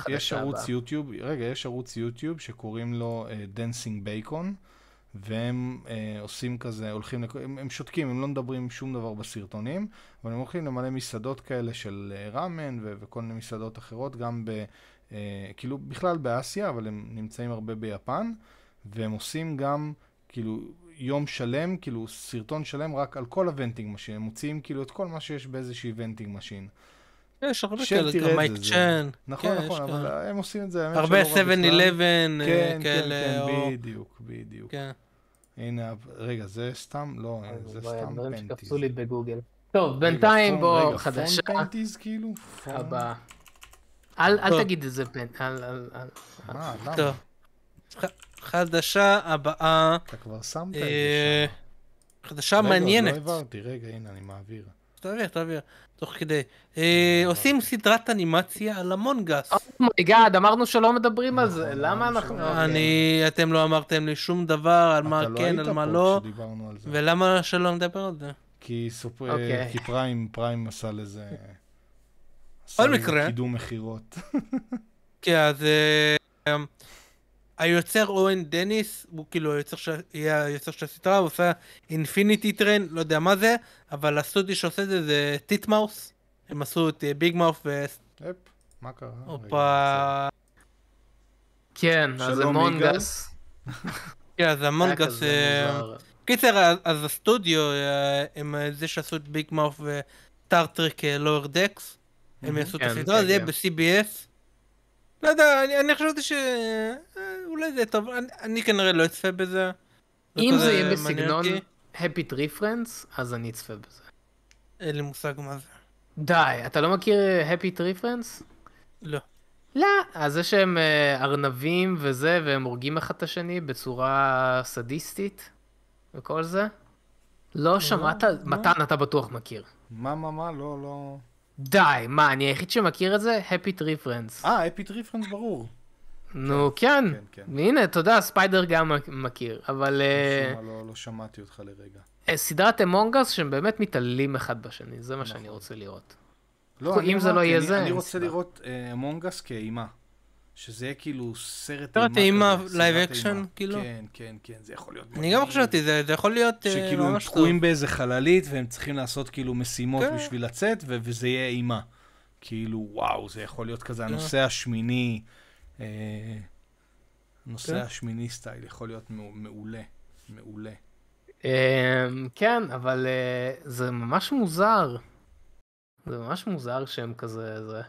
יש ערוץ יוטיוב, רגע, יש ערוץ יוטיוב שקוראים לו Dancing Bacon, והם עושים כזה, הולכים, הם, שותקים, הם לא מדברים שום דבר בסרטונים, אבל הם הולכים למלא מסעדות כאלה של ראמן וכל מיני מסעדות אחרות, גם אה, כאילו בכלל באסיה, אבל הם נמצאים הרבה ביפן, והם עושים גם כאילו יום שלם, כאילו סרטון שלם רק על כל הוונטינג משין, הם מוציאים כאילו את כל מה שיש באיזושהי וונטינג משין. כן, יש הרבה כאלה, גם מייק צ'ן. נכון, כן, נכון, אבל כאן. הם עושים את זה, הרבה 7-11 אה, כן, כן, כאלה. כן, או... כן, בדיוק, בדיוק. כן. הנה, רגע, זה סתם, לא, אה, זה סתם פנטיז. דברים שקפצו לי בגוגל. טוב, בינתיים בואו, חדשה. רגע, פון פנטיז כאילו? הבאה. אל תגיד את זה, בן. אל, אל. מה, למה? חדשה הבאה. אתה כבר שמת את זה שם. חדשה מעניינת. רגע, לא העברתי, רגע, הנה, אני מעביר. תעביר, תעביר, תוך כדי. אה, עושים סדרת אנימציה על המונגס. אומייגאד, oh אמרנו שלא מדברים על זה, נכון, למה אנחנו... אני, אתם לא אמרתם לי שום דבר על מה לא כן, על מה לא, ולמה שלא נדבר על זה. כי אוקיי. פריים, פריים עשה לזה... בכל מקרה... קידום מכירות. כן, אז... אה, אמ, היוצר אורן דניס, הוא כאילו היוצר, ש... היוצר של הסדרה, הוא עושה אינפיניטי טרן, לא יודע מה זה, אבל הסטודי שעושה את זה זה טיט מאוס. הם עשו את ביג אה, מאוף ו... אפ, מה קרה? הופה. כן, אז המונגס. כן, אז המונגס. אה, קיצר, אז הסטודיו, הם זה שעשו את ביג מאוף וטארטריק לואר דקס, הם יעשו את כן, הסדרה, לא, זה יהיה ב-CBS. לא יודע, אני, אני חשבתי אה, אולי זה טוב, אני, אני כנראה לא אצפה בזה. אם זה יהיה בסגנון happy tree friends, אז אני אצפה בזה. אין לי מושג מה זה. די, אתה לא מכיר אה, happy tree friends? לא. לא, אז זה שהם אה, ארנבים וזה, והם הורגים אחד את השני בצורה סדיסטית וכל זה. לא, לא שמעת? לא. מתן, אתה בטוח מכיר. מה, מה, מה? לא, לא. די, מה, אני היחיד שמכיר את זה? Happy Tree Friends. אה, Happy Tree Friends, ברור. נו, כן. כן, כן. כן. הנה, תודה, ספיידר גם מכיר, אבל... אה, לא, לא שמעתי אותך לרגע. אה, סדרת אמונגס שהם באמת מתעללים אחד בשני, זה מה שאני נכון. רוצה לראות. לא, אם זה לא יהיה זה... אני רוצה לראות אמונגס אה, כאימה. שזה יהיה כאילו סרט אימה. סרט אימה, לייב אקשן, כאילו? כן, כן, כן, זה יכול להיות. אני גם חשבתי, זה, יכול להיות ממש אה, טוב. שכאילו הם תקועים באיזה חללית, והם צריכים לעשות כאילו משימות כן. בשביל לצאת, וזה יהיה אימה. כאילו, וואו, זה יכול להיות כזה אה. הנושא השמיני, אה, הנושא כן. השמיני סטייל, יכול להיות מעולה, מעולה. אמ, כן, אבל אה, זה ממש מוזר. זה ממש מוזר שהם כזה, זה...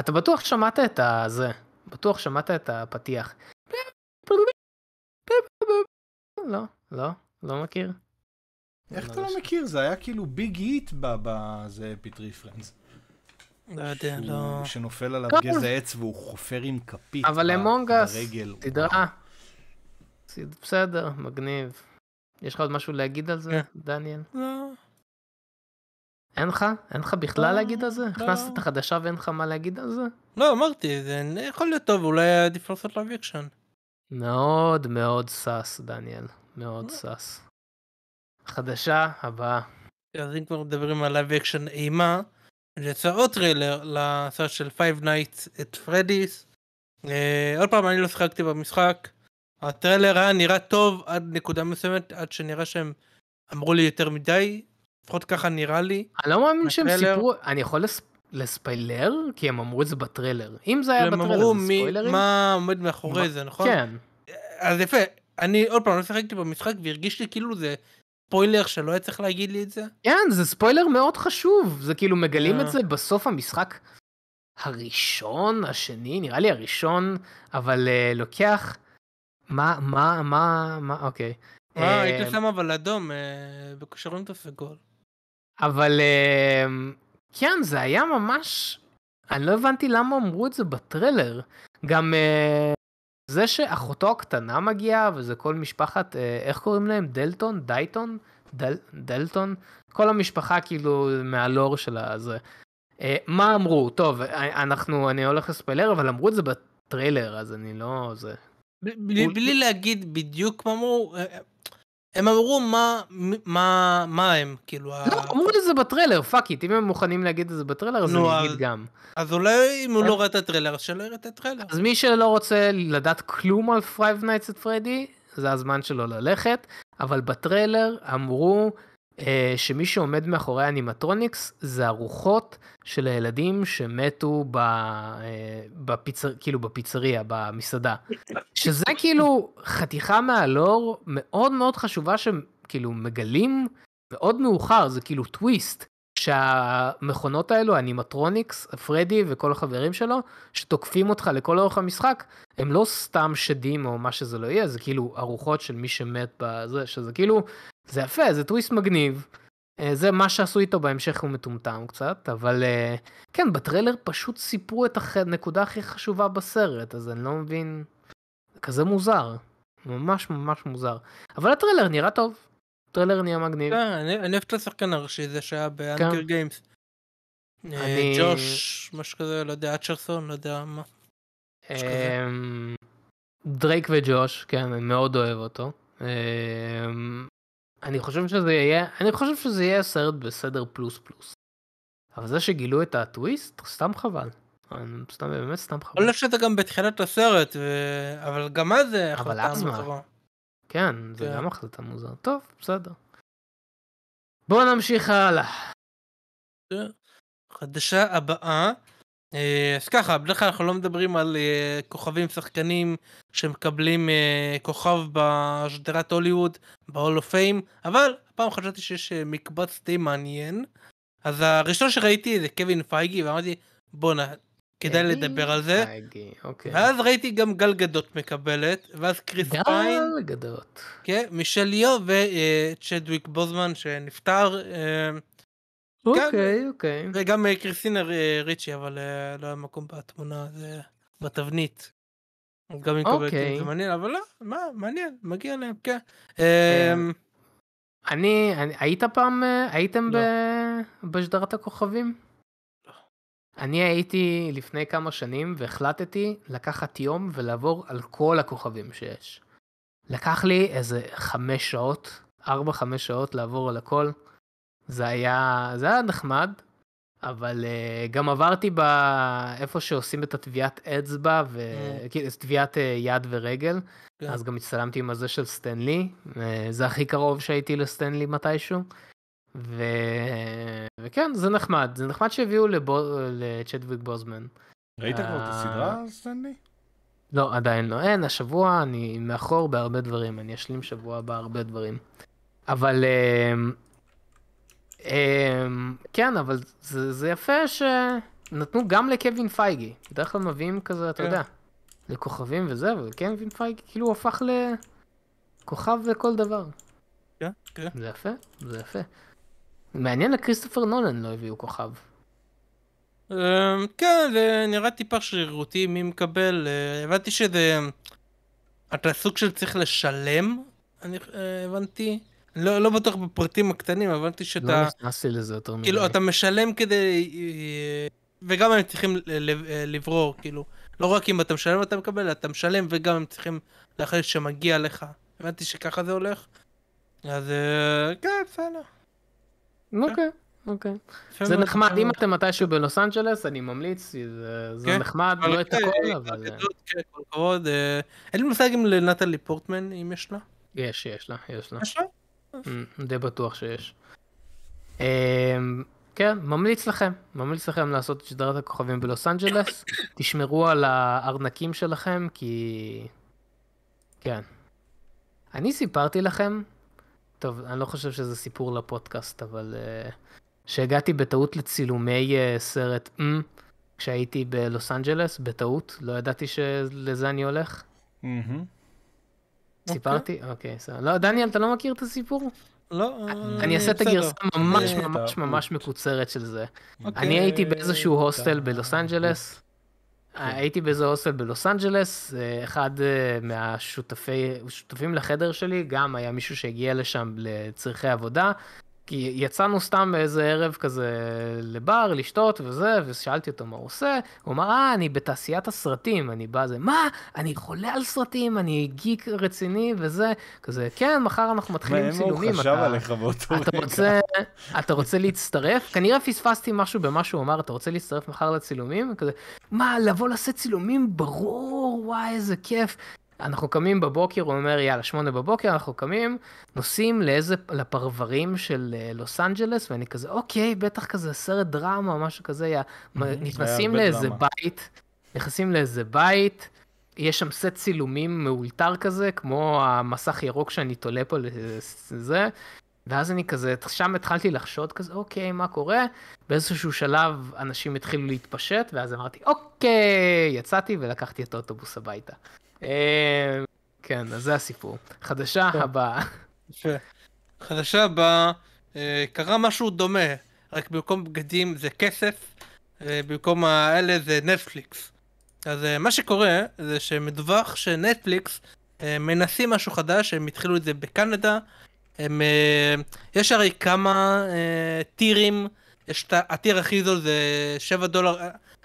אתה בטוח שמעת את הזה, בטוח שמעת את הפתיח. לא, לא, לא מכיר. איך לא, אתה לא, לא מכיר? זה היה כאילו ביג היט בזה פיטרי פרנדס. לא יודע, לא... שנופל עליו גזע עץ והוא חופר עם כפית אבל אמונגס, סדרה. בסדר, מגניב. יש לך עוד משהו להגיד על זה, כן. דניאל? לא. אין לך? אין לך בכלל לא, להגיד על זה? לא. הכנסת את החדשה ואין לך מה להגיד על זה? לא, אמרתי, זה יכול להיות טוב, אולי עדיף לעשות לייב אקשן. מאוד מאוד שש, דניאל. מאוד שש. לא. חדשה הבאה. אז אם כבר מדברים על לייב אקשן אימה, יצא עוד טריילר לסרט של 5 Nights את פרדיס. אה, עוד פעם, אני לא שיחקתי במשחק. הטריילר היה נראה טוב עד נקודה מסוימת, עד שנראה שהם אמרו לי יותר מדי, לפחות ככה נראה לי. אני לא מאמין שהם סיפרו, אני יכול לספיילר? כי הם אמרו את זה בטריילר. אם זה היה בטריילר, זה ספוילרים? מה עומד מאחורי זה, נכון? כן. אז יפה, אני עוד פעם לא שיחקתי במשחק והרגיש לי כאילו זה ספוילר שלא היה צריך להגיד לי את זה. כן, זה ספוילר מאוד חשוב, זה כאילו מגלים אה. את זה בסוף המשחק הראשון, השני, נראה לי הראשון, אבל uh, לוקח... מה, מה, מה, מה, אוקיי. מה, היית אה, שם אבל אדום, בקשרים תופס גול. אבל אמ, כן, זה היה ממש... אני לא הבנתי למה אמרו את זה בטרלר. גם אה, זה שאחותו הקטנה מגיעה, וזה כל משפחת, אה, איך קוראים להם? דלטון? דייטון? דל, דלטון? כל המשפחה כאילו מהלור של הזה. אה, מה אמרו? טוב, אנחנו, אני הולך לספיילר, אבל אמרו את זה בטרלר, אז אני לא... זה... בלי, בלי להגיד בדיוק מה אמרו, הם אמרו מה, מה, מה הם, כאילו... לא, ה... אמרו את זה בטריילר, פאק איט, אם הם מוכנים להגיד את זה בטריילר, אז נו, אני אגיד אז... גם. אז אולי אם הוא לא ראה את הטריילר, אז שלא יראה את הטריילר. אז מי שלא רוצה לדעת כלום על פרייב נייטס את פרדי, זה הזמן שלו ללכת, אבל בטריילר אמרו אה, שמי שעומד מאחורי האנימטרוניקס זה הרוחות של הילדים שמתו אה, בפיצר, כאילו בפיצריה, במסעדה. שזה כאילו חתיכה מהלור מאוד מאוד חשובה שכאילו מגלים מאוד מאוחר, זה כאילו טוויסט, שהמכונות האלו, האנימטרוניקס, פרדי וכל החברים שלו, שתוקפים אותך לכל אורך המשחק, הם לא סתם שדים או מה שזה לא יהיה, זה כאילו הרוחות של מי שמת בזה, שזה כאילו זה יפה, זה טוויסט מגניב. אה, זה מה שעשו איתו בהמשך הוא מטומטם קצת, אבל אה, כן, בטריילר פשוט סיפרו את הנקודה הכי חשובה בסרט, אז אני לא מבין, זה כזה מוזר, ממש ממש מוזר. אבל הטריילר נראה טוב, הטריילר נהיה מגניב. כן, אני אוהב את השחקן הראשי זה שהיה כן. באנטר גיימס. אה, ג'וש, משהו כזה, לא יודע, אצ'רסון, לא יודע מה. אמ, דרייק וג'וש, כן, אני מאוד אוהב אותו. אמ, אני חושב שזה יהיה, אני חושב שזה יהיה סרט בסדר פלוס פלוס. אבל זה שגילו את הטוויסט, סתם חבל. סתם באמת סתם חבל. אני חושב שזה גם בתחילת הסרט, ו... אבל גם אז זה החלטה מוזרה. כן, זה כן, גם החלטה מוזרה. טוב, בסדר. בואו נמשיך הלאה. כן. חדשה הבאה אה, אז ככה, בדרך כלל אנחנו לא מדברים על אה, כוכבים, שחקנים שמקבלים אה, כוכב בשדרת הוליווד, ב-all of fame, אבל הפעם חשבתי שיש מקבץ די מעניין. אז הראשון שראיתי זה קווין פייגי, ואמרתי, בואנה, כדאי לדבר על זה. פייגי, אוקיי. ואז ראיתי גם גל גדות מקבלת, ואז קריס גל פיין. גל גדות. כן, מישל יו וצ'דוויק בוזמן שנפטר. אה, כן. אוקיי, אוקיי. וגם אה, קריסינה אה, ריצ'י, אבל אה, לא היה מקום בתמונה, זה בתבנית. גם אם קוברטי אוקיי. זה מעניין, אבל לא, מה, מעניין, מגיע להם, כן. כן. אמ, אני, היית פעם, הייתם לא. בשדרת הכוכבים? לא. אני הייתי לפני כמה שנים והחלטתי לקחת יום ולעבור על כל הכוכבים שיש. לקח לי איזה חמש שעות, ארבע חמש שעות לעבור על הכל. זה היה, זה היה נחמד, אבל uh, גם עברתי באיפה שעושים את הטביעת אצבע, ו... אה. כאילו, mm. טביעת uh, יד ורגל, כן. אז גם הצטלמתי עם הזה של סטנלי, זה הכי קרוב שהייתי לסטנלי מתישהו. ו... וכן, זה נחמד, זה נחמד שהביאו לבו... לצ'טוויג בוזמן. ראית כבר את הסדרה, סטנלי? לא, עדיין לא. אין, השבוע אני מאחור בהרבה דברים, אני אשלים שבוע הבא הרבה דברים. אבל uh, אמ, כן, אבל זה, זה יפה שנתנו גם לקווין פייגי. בדרך כלל מביאים כזה, אתה כן. יודע, לכוכבים וזה, אבל קווין פייגי כאילו הפך לכוכב לכל דבר. כן, כן. זה יפה, זה יפה. מעניין לכריסטופר נולן לא הביאו כוכב. אמ, כן, זה נראה טיפה שרירותי מי מקבל. אה, הבנתי שזה... אתה סוג של צריך לשלם, אני אה, הבנתי. לא, לא בטוח בפרטים הקטנים, הבנתי שאתה... לא נכנסתי לזה יותר מדי. כאילו, אתה משלם כדי... אה, וגם הם צריכים אה, לברור, כאילו. לא רק אם אתה משלם אתה מקבל, אתה משלם וגם הם צריכים להחליט שמגיע לך. הבנתי שככה זה הולך. אז אה, כן, בסדר. אוקיי, כן. אוקיי. זה נחמד, אם אתם מתישהו בלוס אנג'לס, אני ממליץ, זה כן. נחמד, לא את כן, הכל, אבל... אין לי מושג אם לנטלי פורטמן, אם יש לה. יש, יש לה, יש לה. יש לה? די בטוח שיש. אמ, כן, ממליץ לכם, ממליץ לכם לעשות את שדרת הכוכבים בלוס אנג'לס. תשמרו על הארנקים שלכם, כי... כן. אני סיפרתי לכם, טוב, אני לא חושב שזה סיפור לפודקאסט, אבל... אה, שהגעתי בטעות לצילומי אה, סרט אמ, כשהייתי בלוס אנג'לס, בטעות, לא ידעתי שלזה אני הולך. Mm-hmm. אוקיי. סיפרתי? אוקיי, סבבה. לא, דניאל, אתה לא מכיר את הסיפור? לא, אני אעשה את הגרסה ממש אה, ממש ממש מקוצרת של זה. אוקיי. אני אוקיי. הייתי באיזשהו הוסטל בלוס אנג'לס. הייתי באיזה הוסטל בלוס אנג'לס, אחד אה, מהשותפים לחדר שלי, גם היה מישהו שהגיע לשם לצרכי עבודה, כי יצאנו סתם באיזה ערב כזה לבר, לשתות וזה, ושאלתי אותו מה הוא עושה, הוא אמר, אה, אני בתעשיית הסרטים, אני בא, זה, מה? אני חולה על סרטים, אני גיק רציני וזה, כזה, כן, מחר אנחנו מתחילים צילומים, אתה, אתה, אתה, רוצה, אתה רוצה להצטרף? כנראה פספסתי משהו במה שהוא אמר, אתה רוצה להצטרף מחר לצילומים? כזה, מה, לבוא לעשות צילומים? ברור, וואי, איזה כיף. אנחנו קמים בבוקר, הוא אומר, יאללה, שמונה בבוקר, אנחנו קמים, נוסעים לאיזה, לפרברים של אה, לוס אנג'לס, ואני כזה, אוקיי, בטח כזה סרט דרמה, משהו כזה, נכנסים לאיזה דרמה. בית, נכנסים לאיזה בית, יש שם סט צילומים מאולתר כזה, כמו המסך ירוק שאני תולה פה לזה, ואז אני כזה, שם התחלתי לחשוד כזה, אוקיי, מה קורה? באיזשהו שלב אנשים התחילו להתפשט, ואז אמרתי, אוקיי, יצאתי ולקחתי את האוטובוס הביתה. אה, כן, אז זה הסיפור. חדשה הבאה. חדשה הבאה, אה, קרה משהו דומה, רק במקום בגדים זה כסף, אה, במקום האלה זה נטפליקס. אז מה שקורה, זה שמדווח שנטפליקס מנסים משהו חדש, הם התחילו את זה בקנדה. הם, יש הרי כמה טירים, יש את הטיר הכי זול זה 7 דולר,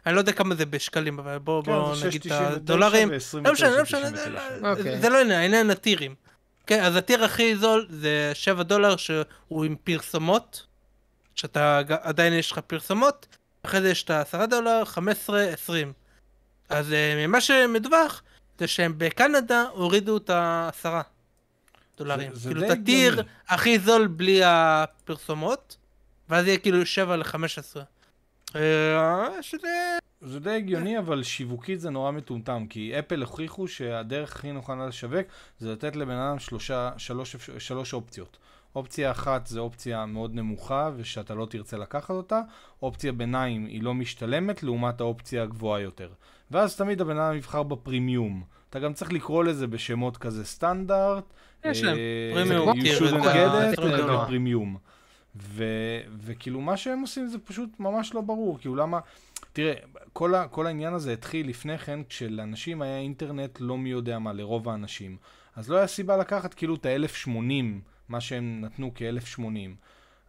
אני לא יודע כמה זה בשקלים, אבל בואו כן, בוא נגיד את הדולרים. לא משנה, לא משנה, אה, אוקיי. זה לא עניין, העניין הטירים. כן, אז הטיר הכי זול זה 7 דולר שהוא עם פרסומות, שאתה עדיין יש לך פרסומות, אחרי זה יש את ה-10 דולר, 15, 20. אז אה, ממה שמדווח, זה שהם בקנדה הורידו את ה-10 דולרים. זה, זה כאילו את הטיר הכי זול בלי הפרסומות, ואז יהיה כאילו 7 ל-15. אה, שזה... זה די הגיוני, אבל שיווקית זה נורא מטומטם, כי אפל הוכיחו שהדרך הכי נכונה לשווק זה לתת לבן אדם שלושה, שלוש, שלוש אופציות. אופציה אחת זה אופציה מאוד נמוכה ושאתה לא תרצה לקחת אותה, אופציה ביניים היא לא משתלמת לעומת האופציה הגבוהה יותר. ואז תמיד הבן אדם יבחר בפרימיום. אתה גם צריך לקרוא לזה בשמות כזה סטנדרט. יש להם. אה, פרימיום. פרימיום. ו, וכאילו מה שהם עושים זה פשוט ממש לא ברור, כאילו למה, תראה, כל, ה, כל העניין הזה התחיל לפני כן כשלאנשים היה אינטרנט לא מי יודע מה, לרוב האנשים. אז לא היה סיבה לקחת כאילו את ה-1080, מה שהם נתנו כ-1080.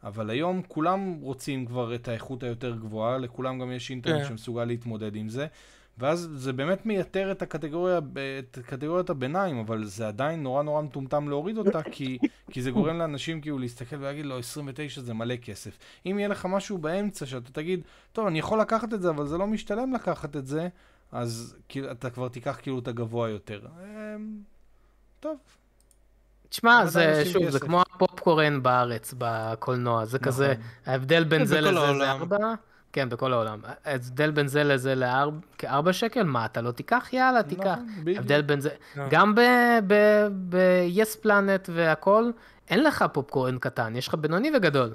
אבל היום כולם רוצים כבר את האיכות היותר גבוהה, לכולם גם יש אינטרנט yeah. כן. שמסוגל להתמודד עם זה, ואז זה באמת מייתר את, הקטגוריה, את קטגוריית הביניים, אבל זה עדיין נורא נורא מטומטם להוריד אותה, כי, כי זה גורם לאנשים כאילו להסתכל ולהגיד, לו, לא, 29 זה מלא כסף. אם יהיה לך משהו באמצע שאתה תגיד, טוב, אני יכול לקחת את זה, אבל זה לא משתלם לקחת את זה, אז כאילו, אתה כבר תיקח כאילו את הגבוה יותר. אמ, טוב. תשמע, זה שוב, זה כמו הפופקורן בארץ, בקולנוע, זה נכון. כזה, ההבדל בין זה לזה זה ארבע. כן, בכל העולם. ההבדל בין זה לזה לארבע שקל, מה, אתה לא תיקח? יאללה, נכון, תיקח. הבדל בין זה... אה. גם ב-yes planet והכל, אין לך פופקורן קטן, יש לך בינוני וגדול.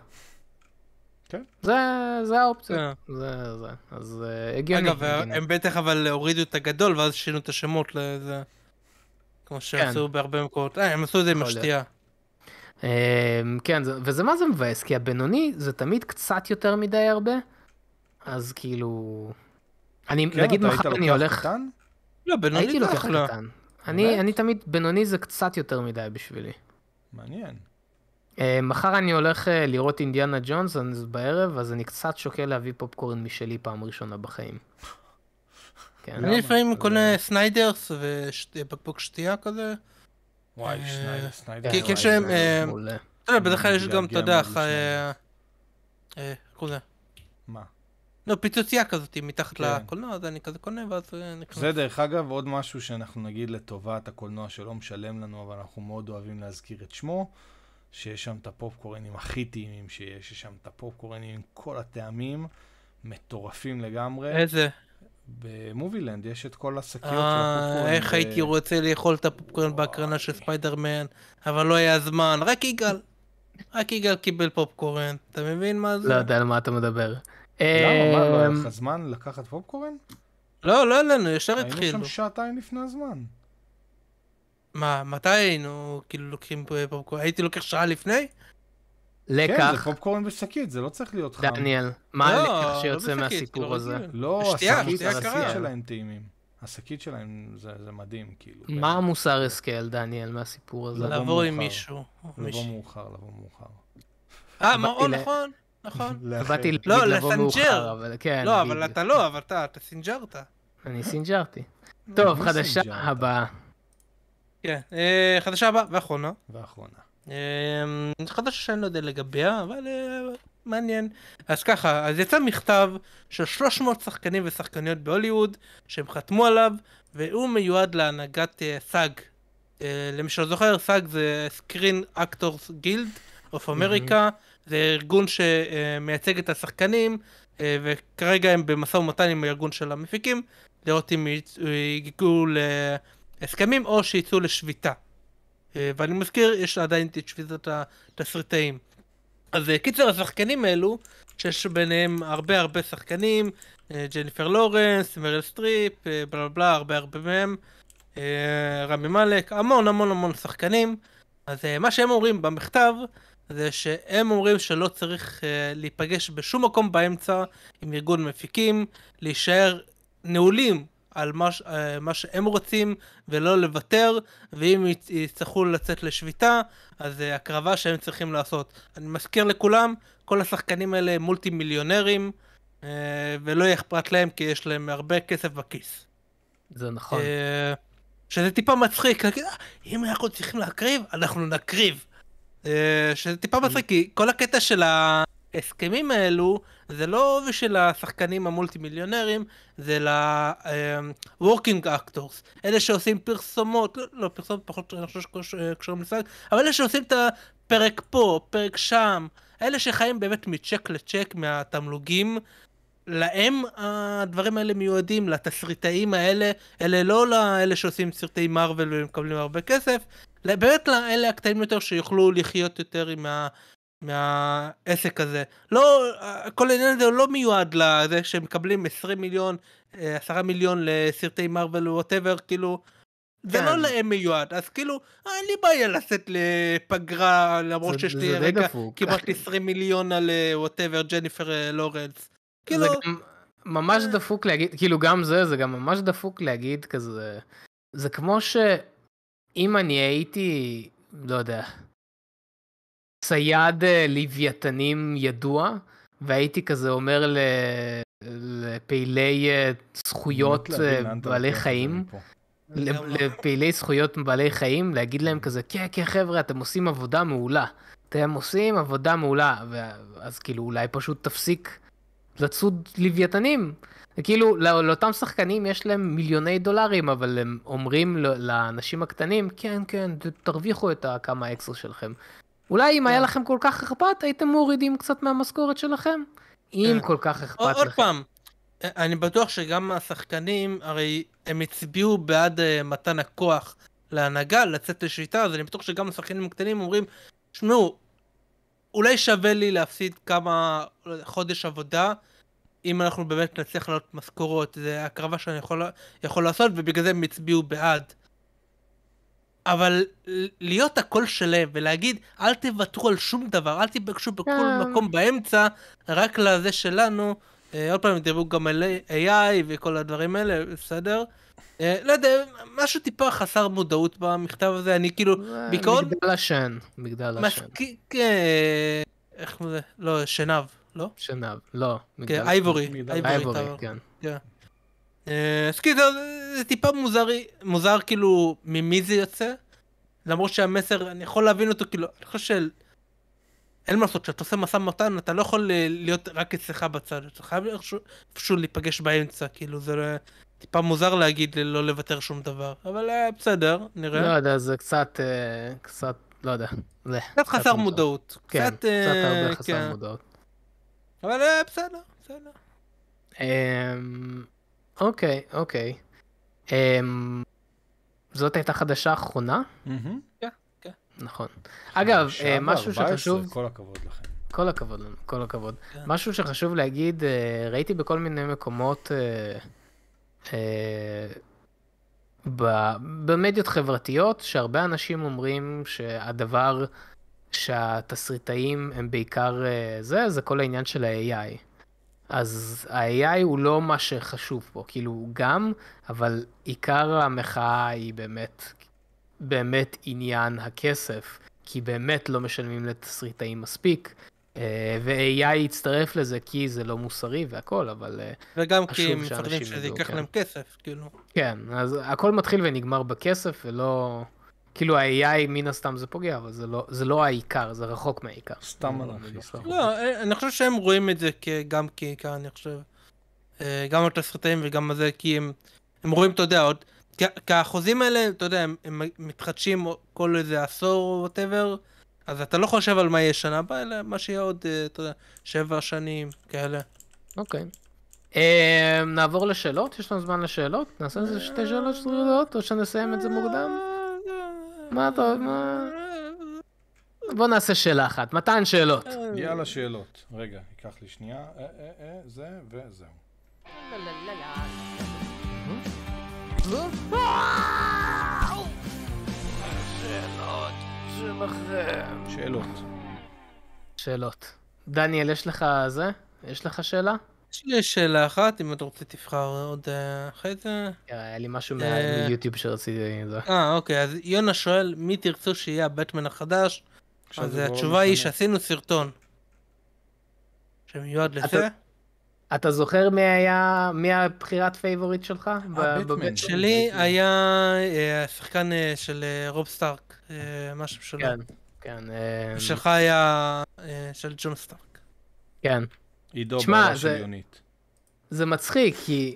כן. זה האופציה. אה. זה זה. אז אה, הגיוני. אגב, הם בטח אבל הורידו את הגדול ואז שינו את השמות לזה. כמו שעשו כן. בהרבה מקומות. הם עשו את זה עם השתייה. אמ, כן, וזה מה זה מבאס, כי הבינוני זה תמיד קצת יותר מדי הרבה. אז כאילו... אני, כן, נגיד מחר אני הולך... קטן? לא, בינוני הייתי לוקח לא. אני, אני תמיד, בינוני זה קצת יותר מדי בשבילי. מעניין. Uh, מחר אני הולך uh, לראות אינדיאנה ג'ונס אז בערב, אז אני קצת שוקל להביא פופקורן משלי פעם ראשונה בחיים. כן, אני לפעמים קונה סניידרס ובקבוק שתייה כזה. וואי, סניידרס. אה, כי יש להם... אתה יודע, בדרך כלל יש גם, אתה יודע, איך קוראים לזה? מה? לא, פיצוצייה כזאת מתחת כן. לקולנוע, אז אני כזה קונה, ואז... אה, זה דרך אגב עוד משהו שאנחנו נגיד לטובת הקולנוע שלא משלם לנו, אבל אנחנו מאוד אוהבים להזכיר את שמו, שיש שם את הפופקורנים הכי טעימים שיש, יש שם את הפופקורנים עם כל הטעמים, מטורפים לגמרי. איזה? במובילנד יש את כל השקיות של אה, הפופקורן. איך הייתי רוצה לאכול את הפופקורן בהקרנה של ספיידרמן, אבל לא היה זמן, רק יגאל. רק יגאל קיבל פופקורן, אתה מבין מה זה? לא יודע על מה אתה מדבר. למה? מה, לא היה אמ, לך זמן לקחת פופקורן? לא, לא עלינו, לא, לא, ישר התחילו. היינו שם שעתיים לפני הזמן. מה, מתי היינו כאילו לוקחים פופקורן? הייתי לוקח שעה לפני? לקח. כן, זה פופקורן בשקית, זה לא צריך להיות חם. דניאל, מה לא, הלקח שיוצא מהסיפור הזה? לא, השקית שלהם טעימים. השקית שלהם זה, זה מדהים, כאילו. מה באמת. המוסר הסקל, דניאל, מהסיפור הזה? לבוא עם מישהו. לבוא מאוחר, לבוא מאוחר. אה, מעון, נכון. נכון. באתי להגיד לא, לבוא אבל כן. לא, אבל אתה לא, אבל אתה סינג'רת. אני סינג'רתי. טוב, חדשה הבאה. כן, אה, חדשה הבאה ואחרונה. ואחרונה. אה, חדשה שאני לא יודע לגביה, אבל אה, מעניין. אז ככה, אז יצא מכתב של 300 שחקנים ושחקניות בהוליווד שהם חתמו עליו, והוא מיועד להנהגת סאג. למי שלא זוכר, סאג זה Screen Actors Guild of America. Mm-hmm. זה ארגון שמייצג את השחקנים, אה, וכרגע הם במשא ומתן עם הארגון של המפיקים, לראות אם יגיעו להסכמים או שיצאו לשביתה. אה, ואני מזכיר, יש עדיין את שביתת התסריטאים. אז אה, קיצר, השחקנים האלו, שיש ביניהם הרבה הרבה שחקנים, ג'ניפר לורנס, מריל סטריפ, בלה בלה, הרבה הרבה מהם, רמי מאלק, המון המון המון שחקנים. אז מה שהם אומרים במכתב, זה שהם אומרים שלא צריך uh, להיפגש בשום מקום באמצע עם ארגון מפיקים, להישאר נעולים על מה, uh, מה שהם רוצים ולא לוותר, ואם יצטרכו לצאת לשביתה, אז זה אה, uh, הקרבה שהם צריכים לעשות. אני מזכיר לכולם, כל השחקנים האלה מולטי מיליונרים, uh, ולא יהיה אכפת להם כי יש להם הרבה כסף בכיס. זה נכון. Uh, שזה טיפה מצחיק, אם אנחנו צריכים להקריב, אנחנו נקריב. אה, שזה טיפה מצחיק, כי כל הקטע של ההסכמים האלו, זה לא בשביל השחקנים המולטי מיליונרים, זה ל-working אה, actors, אלה שעושים פרסומות, לא, לא פרסומות פחות, אני חושב שקשורים אה, לסג, אבל אלה שעושים את הפרק פה, פרק שם, אלה שחיים באמת מצ'ק לצ'ק מהתמלוגים, להם הדברים האלה מיועדים, לתסריטאים האלה, אלה לא לאלה שעושים סרטי מארוול ומקבלים הרבה כסף, באמת לאלה הקטנים יותר שיוכלו לחיות יותר עם ה... מהעסק הזה. לא, כל העניין הזה לא מיועד לזה שמקבלים 20 מיליון, 10 אה, מיליון לסרטי מרוויל וווטאבר, כאילו, זה לא כן. להם מיועד, אז כאילו, אה, אין לי בעיה לצאת לפגרה, למרות שיש לי רגע כמעט 20 מיליון על וואטאבר, ג'ניפר לורנס. כאילו... זה גם ממש אה. דפוק להגיד, כאילו גם זה, זה גם ממש דפוק להגיד כזה, זה כמו ש... אם אני הייתי, לא יודע, צייד אה, לוויתנים ידוע, והייתי כזה אומר ל... לפעילי אה, זכויות אה, בעלי כן, חיים, לפעילי זכויות בעלי חיים, להגיד להם כזה, כן, כן, חבר'ה, אתם עושים עבודה מעולה. אתם עושים עבודה מעולה, ואז כאילו אולי פשוט תפסיק לצוד לוויתנים. כאילו, לא, לאותם שחקנים יש להם מיליוני דולרים, אבל הם אומרים לאנשים הקטנים, כן, כן, תרוויחו את הכמה אקסר שלכם. אולי אם היה כן. לכם כל כך אכפת, הייתם מורידים קצת מהמשכורת שלכם? אם כן. כל כך אכפת לכם. עוד פעם, אני בטוח שגם השחקנים, הרי הם הצביעו בעד אה, מתן הכוח להנהגה, לצאת לשביתה, אז אני בטוח שגם השחקנים הקטנים אומרים, שמעו, אולי שווה לי להפסיד כמה חודש עבודה אם אנחנו באמת נצליח לעלות משכורות, זה הקרבה שאני יכול, יכול לעשות, ובגלל זה הם הצביעו בעד. אבל להיות הכל שלם ולהגיד, אל תוותרו על שום דבר, אל תיפגשו בכל מקום באמצע, רק לזה שלנו, אה, עוד פעם דיברו גם על AI וכל הדברים האלה, בסדר? אה, לא יודע, משהו טיפה חסר מודעות במכתב הזה, אני כאילו, אה, בעיקרון... מגדל השן, מגדל השן. כן, איך זה? לא, שנב, לא? שנב, לא. כן, אייבורי, אייבורי, כן. כן. אה, אז כאילו זה טיפה מוזר, מוזר כאילו ממי זה יוצא, למרות שהמסר, אני יכול להבין אותו, כאילו, אני חושב של... אין מה לעשות, כשאתה עושה מסע מתן, אתה לא יכול להיות רק אצלך בצד, אתה חייב איפשהו להיפגש באמצע, כאילו, זה לא... טיפה מוזר להגיד לא לוותר שום דבר, אבל אה, בסדר, נראה. לא יודע, זה קצת, אה, קצת, לא יודע. קצת חסר מודעות. כן, קצת הרבה כן. חסר מודעות. אבל אה, בסדר, בסדר. אמ, אוקיי, אוקיי. אמ, זאת הייתה חדשה אחרונה? כן, כן. נכון. אגב, אה, משהו שחשוב... כל הכבוד לכם. כל הכבוד לנו, כל הכבוד. כן. משהו שחשוב להגיד, אה, ראיתי בכל מיני מקומות במדיות חברתיות, שהרבה אנשים אומרים שהדבר... שהתסריטאים הם בעיקר אה, זה, זה כל העניין של ה-AI. אז ה-AI הוא לא מה שחשוב פה, כאילו גם, אבל עיקר המחאה היא באמת, באמת עניין הכסף, כי באמת לא משלמים לתסריטאים מספיק, אה, ו-AI יצטרף לזה כי זה לא מוסרי והכל, אבל חשוב שאנשים ידעו. וגם כי הם מפחדים שזה ייקח כן. להם כסף, כאילו. כן, אז הכל מתחיל ונגמר בכסף ולא... כאילו ה-AI מן הסתם זה פוגע, אבל זה לא, לא העיקר, זה רחוק מהעיקר. סתם על אה, לא, לא, לא אה, אני חושב שהם רואים את זה גם כעיקר, אני חושב. אה, גם את הסרטים וגם זה, כי הם, רואים, אתה יודע, עוד... כי החוזים האלה, אתה יודע, הם, מתחדשים כל איזה עשור או וואטאבר, אז אתה לא חושב על מה יהיה שנה הבאה, אלא מה שיהיה עוד, אתה יודע, שבע שנים כאלה. אוקיי. אמ, נעבור לשאלות? יש לנו זמן לשאלות? נעשה איזה שתי שאלות שרידות, או שנסיים את זה מוקדם? מה אתה, מה... בוא נעשה שאלה אחת, מתן שאלות. יאללה שאלות. רגע, ייקח לי שנייה. אה, אה, אה, זה וזהו. שאלות שלכם. שאלות. שאלות. דניאל, יש לך זה? יש לך שאלה? יש לי שאלה אחת, אם אתה רוצה תבחר עוד אה, אחרי זה. כן, היה לי משהו מהיוטיוב אה, שרציתי... עם זה. אה, אוקיי, אז יונה שואל, מי תרצו שיהיה הבטמן החדש? אז התשובה היא שעשינו סרטון. שמיועד לזה. אתה זוכר מי היה, מי הבחירת פייבוריט שלך? הבטמן. אה, שלי היה השחקן של רוב סטארק, משהו שלו. כן, כן. שלך היה של ג'ון סטארק. כן. עידו בעיה שוויונית. זה מצחיק, כי...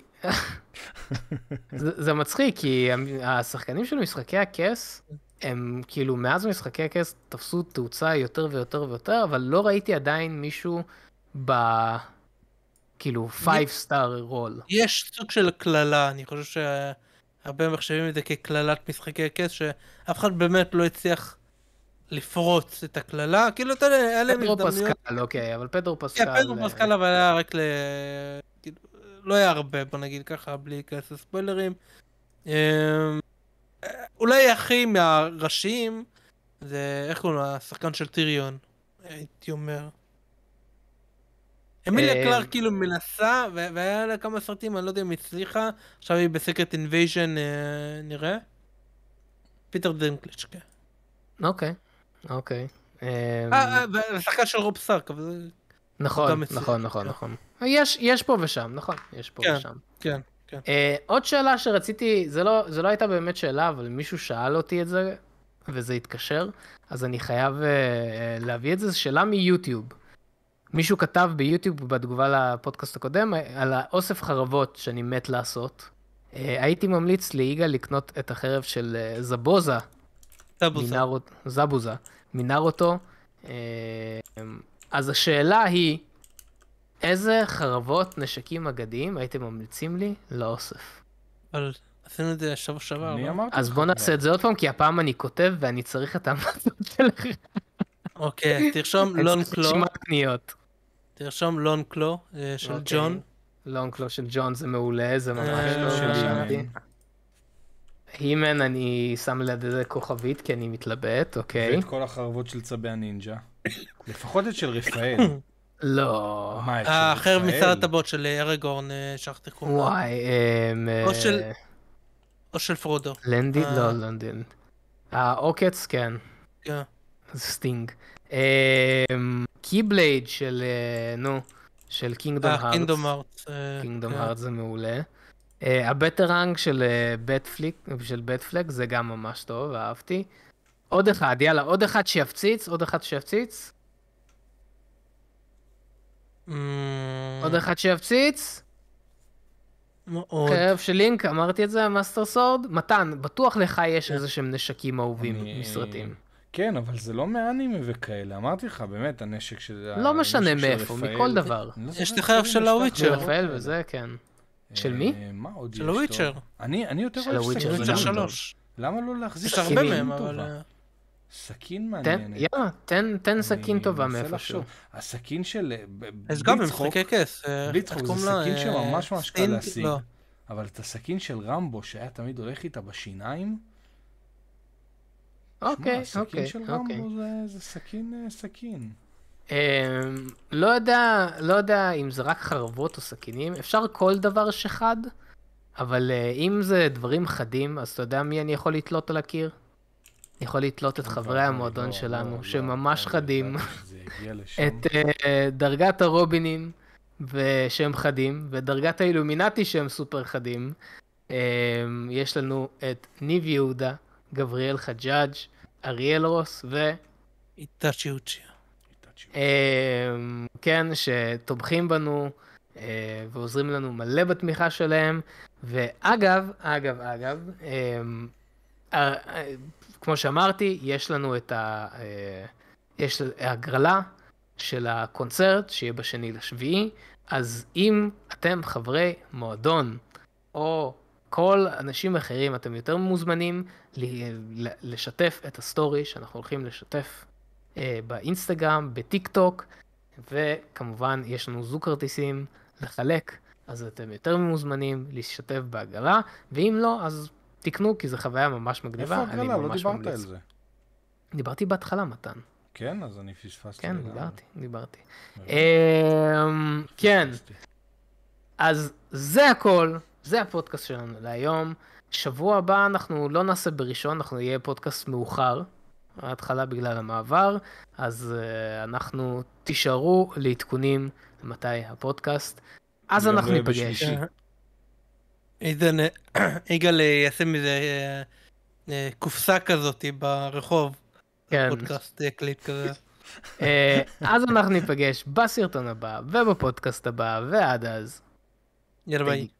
זה, זה מצחיק, כי השחקנים של משחקי הכס, הם כאילו, מאז משחקי הכס תפסו תאוצה יותר ויותר ויותר, אבל לא ראיתי עדיין מישהו ב... כאילו, 5 star רול. יש סוג של קללה, אני חושב שהרבה מחשבים את זה כקללת משחקי הכס, שאף אחד באמת לא הצליח לפרוץ את הקללה, כאילו אתה יודע, היה להם הזדמנויות. פדרו פסקל, אוקיי, אבל פדרו כן, פסקל... כן, פדרו אה, פסקל אבל היה רק ל... כאילו, לא היה הרבה, בוא נגיד ככה, בלי להיכנס לספוילרים. אמ, אולי הכי מהראשיים, זה איך קוראים לו, השחקן של טיריון, הייתי אומר. אמיליה אמ. קלאר כאילו מנסה, והיה לה כמה סרטים, אני לא יודע אם היא הצליחה, עכשיו היא בסקרט אינבייז'ן, אה, נראה. פיטר דנקליץ', כן. אוקיי. אוקיי. אה, אמ, אה של רוב סארק, אבל זה... נכון, נכון, נכון, כן. נכון. יש פה ושם, נכון, יש פה כן, ושם. כן, כן. אה, עוד שאלה שרציתי, לא, זה לא הייתה באמת שאלה, אבל מישהו שאל אותי את זה, וזה התקשר, אז אני חייב אה, להביא את זה, זו שאלה מיוטיוב. מישהו כתב ביוטיוב בתגובה לפודקאסט הקודם על האוסף חרבות שאני מת לעשות. הייתי ממליץ ליגאל לקנות את החרב של זבוזה מינה אותו, זבוזה, אה, מינה אותו. אז השאלה היא, איזה חרבות נשקים אגדיים הייתם ממליצים לי לאוסף? אבל עשינו את זה שבוע שעבר. אני לא? אמרתי. אז בוא נעשה את זה עוד פעם, כי הפעם אני כותב ואני צריך את ההמלצות שלך. אוקיי, תרשום לון קלו. תרשום לון קלו אה, של אוקיי. ג'ון. לון קלו של ג'ון זה מעולה, זה ממש אה, לא... הימן, אני שם ליד איזה כוכבית, כי אני מתלבט, אוקיי. ואת כל החרבות של צבי הנינג'ה. לפחות את של רפאל. לא. מה, את אה, של רפאל? האחר מצד הטבות של ארגורן, אה, שכחתי קוראים. וואי, או אה, של... או של פרודו. לנדין? לא, לנדין. העוקץ, כן. כן. סטינג. קיבלייד אמ, של, נו, של קינגדום הארט. קינגדום הארט. קינגדום הארט זה מעולה. אה, הבטרנג של בטפליק, אה, של בטפלק, זה גם ממש טוב, אהבתי. עוד אחד, יאללה, עוד אחד שיפציץ, עוד אחד שיפציץ. אה. עוד אחד שיפציץ. מאוד. חרב של לינק, אמרתי את זה, מאסטר סורד. מתן, בטוח לך יש כן. איזה שהם נשקים אהובים מסרטים. כן, אבל זה לא מאנימה וכאלה. אמרתי לך, באמת, הנשק של... לא משנה מאיפה, מכל דבר. לא, יש לי לא חרב של הוויצ'ר. רפאל וזה, כן. של מי? אה, מה עוד יש? של הוויצ'ר. אני יותר אוהב סכין. של הוויצ'ר שלוש. למה לא להחזיק סכין טובה? הרבה מהם, אבל... סכין אה, מעניינת. יאללה, תן סכין טובה מאיפשהו. הסכין של... אז אה, גם במשחקי כס. בלי צחוק, זה סכין שממש ממש קל להשיג. לא. אבל את הסכין של רמבו, שהיה תמיד הולך איתה בשיניים, אוקיי, אוקיי. הסכין של אוקיי. רמבו זה סכין סכין. אמ, לא יודע, לא יודע אם זה רק חרבות או סכינים, אפשר כל דבר שחד, אבל אה, אם זה דברים חדים, אז אתה יודע מי אני יכול לתלות על הקיר? אני יכול לתלות את לא חברי המועדון לא, שלנו, לא, שממש חדים, את אה, דרגת הרובינים, שהם חדים, ודרגת האילומינטי שהם סופר חדים. אמ, יש לנו את ניב יהודה, גבריאל חג'אג', אריאל רוס ו... איטאצ'י אמ, כן, שתומכים בנו אה, ועוזרים לנו מלא בתמיכה שלהם. ואגב, אגב, אגב, אמ, אה, אה, כמו שאמרתי, יש לנו את ה... יש הגרלה של הקונצרט שיהיה בשני לשביעי, אז אם אתם חברי מועדון, או כל אנשים אחרים, אתם יותר מוזמנים לשתף את הסטורי שאנחנו הולכים לשתף אה, באינסטגרם, בטיק טוק, וכמובן יש לנו זוג כרטיסים לחלק, אז אתם יותר ממוזמנים להשתתף בהגרלה, ואם לא, אז תקנו, כי זו חוויה ממש מגניבה. איפה הגרלה? לא דיברת ממליץ. על זה. דיברתי בהתחלה, מתן. כן, אז אני פספסתי. כן, דיברתי, דיברתי. אמ, כן, אז זה הכל, זה הפודקאסט שלנו להיום. שבוע הבא אנחנו לא נעשה בראשון, אנחנו נהיה פודקאסט מאוחר. ההתחלה בגלל המעבר, אז אה, אנחנו תישארו לעדכונים מתי הפודקאסט. אז אנחנו ניפגש. איתן, אה, אה, יגאל יעשה מזה קופסה כזאת ברחוב. כן. פודקאסט קליט כזה. אז אנחנו ניפגש בסרטון הבא ובפודקאסט הבא, ועד אז. יאללה ביי.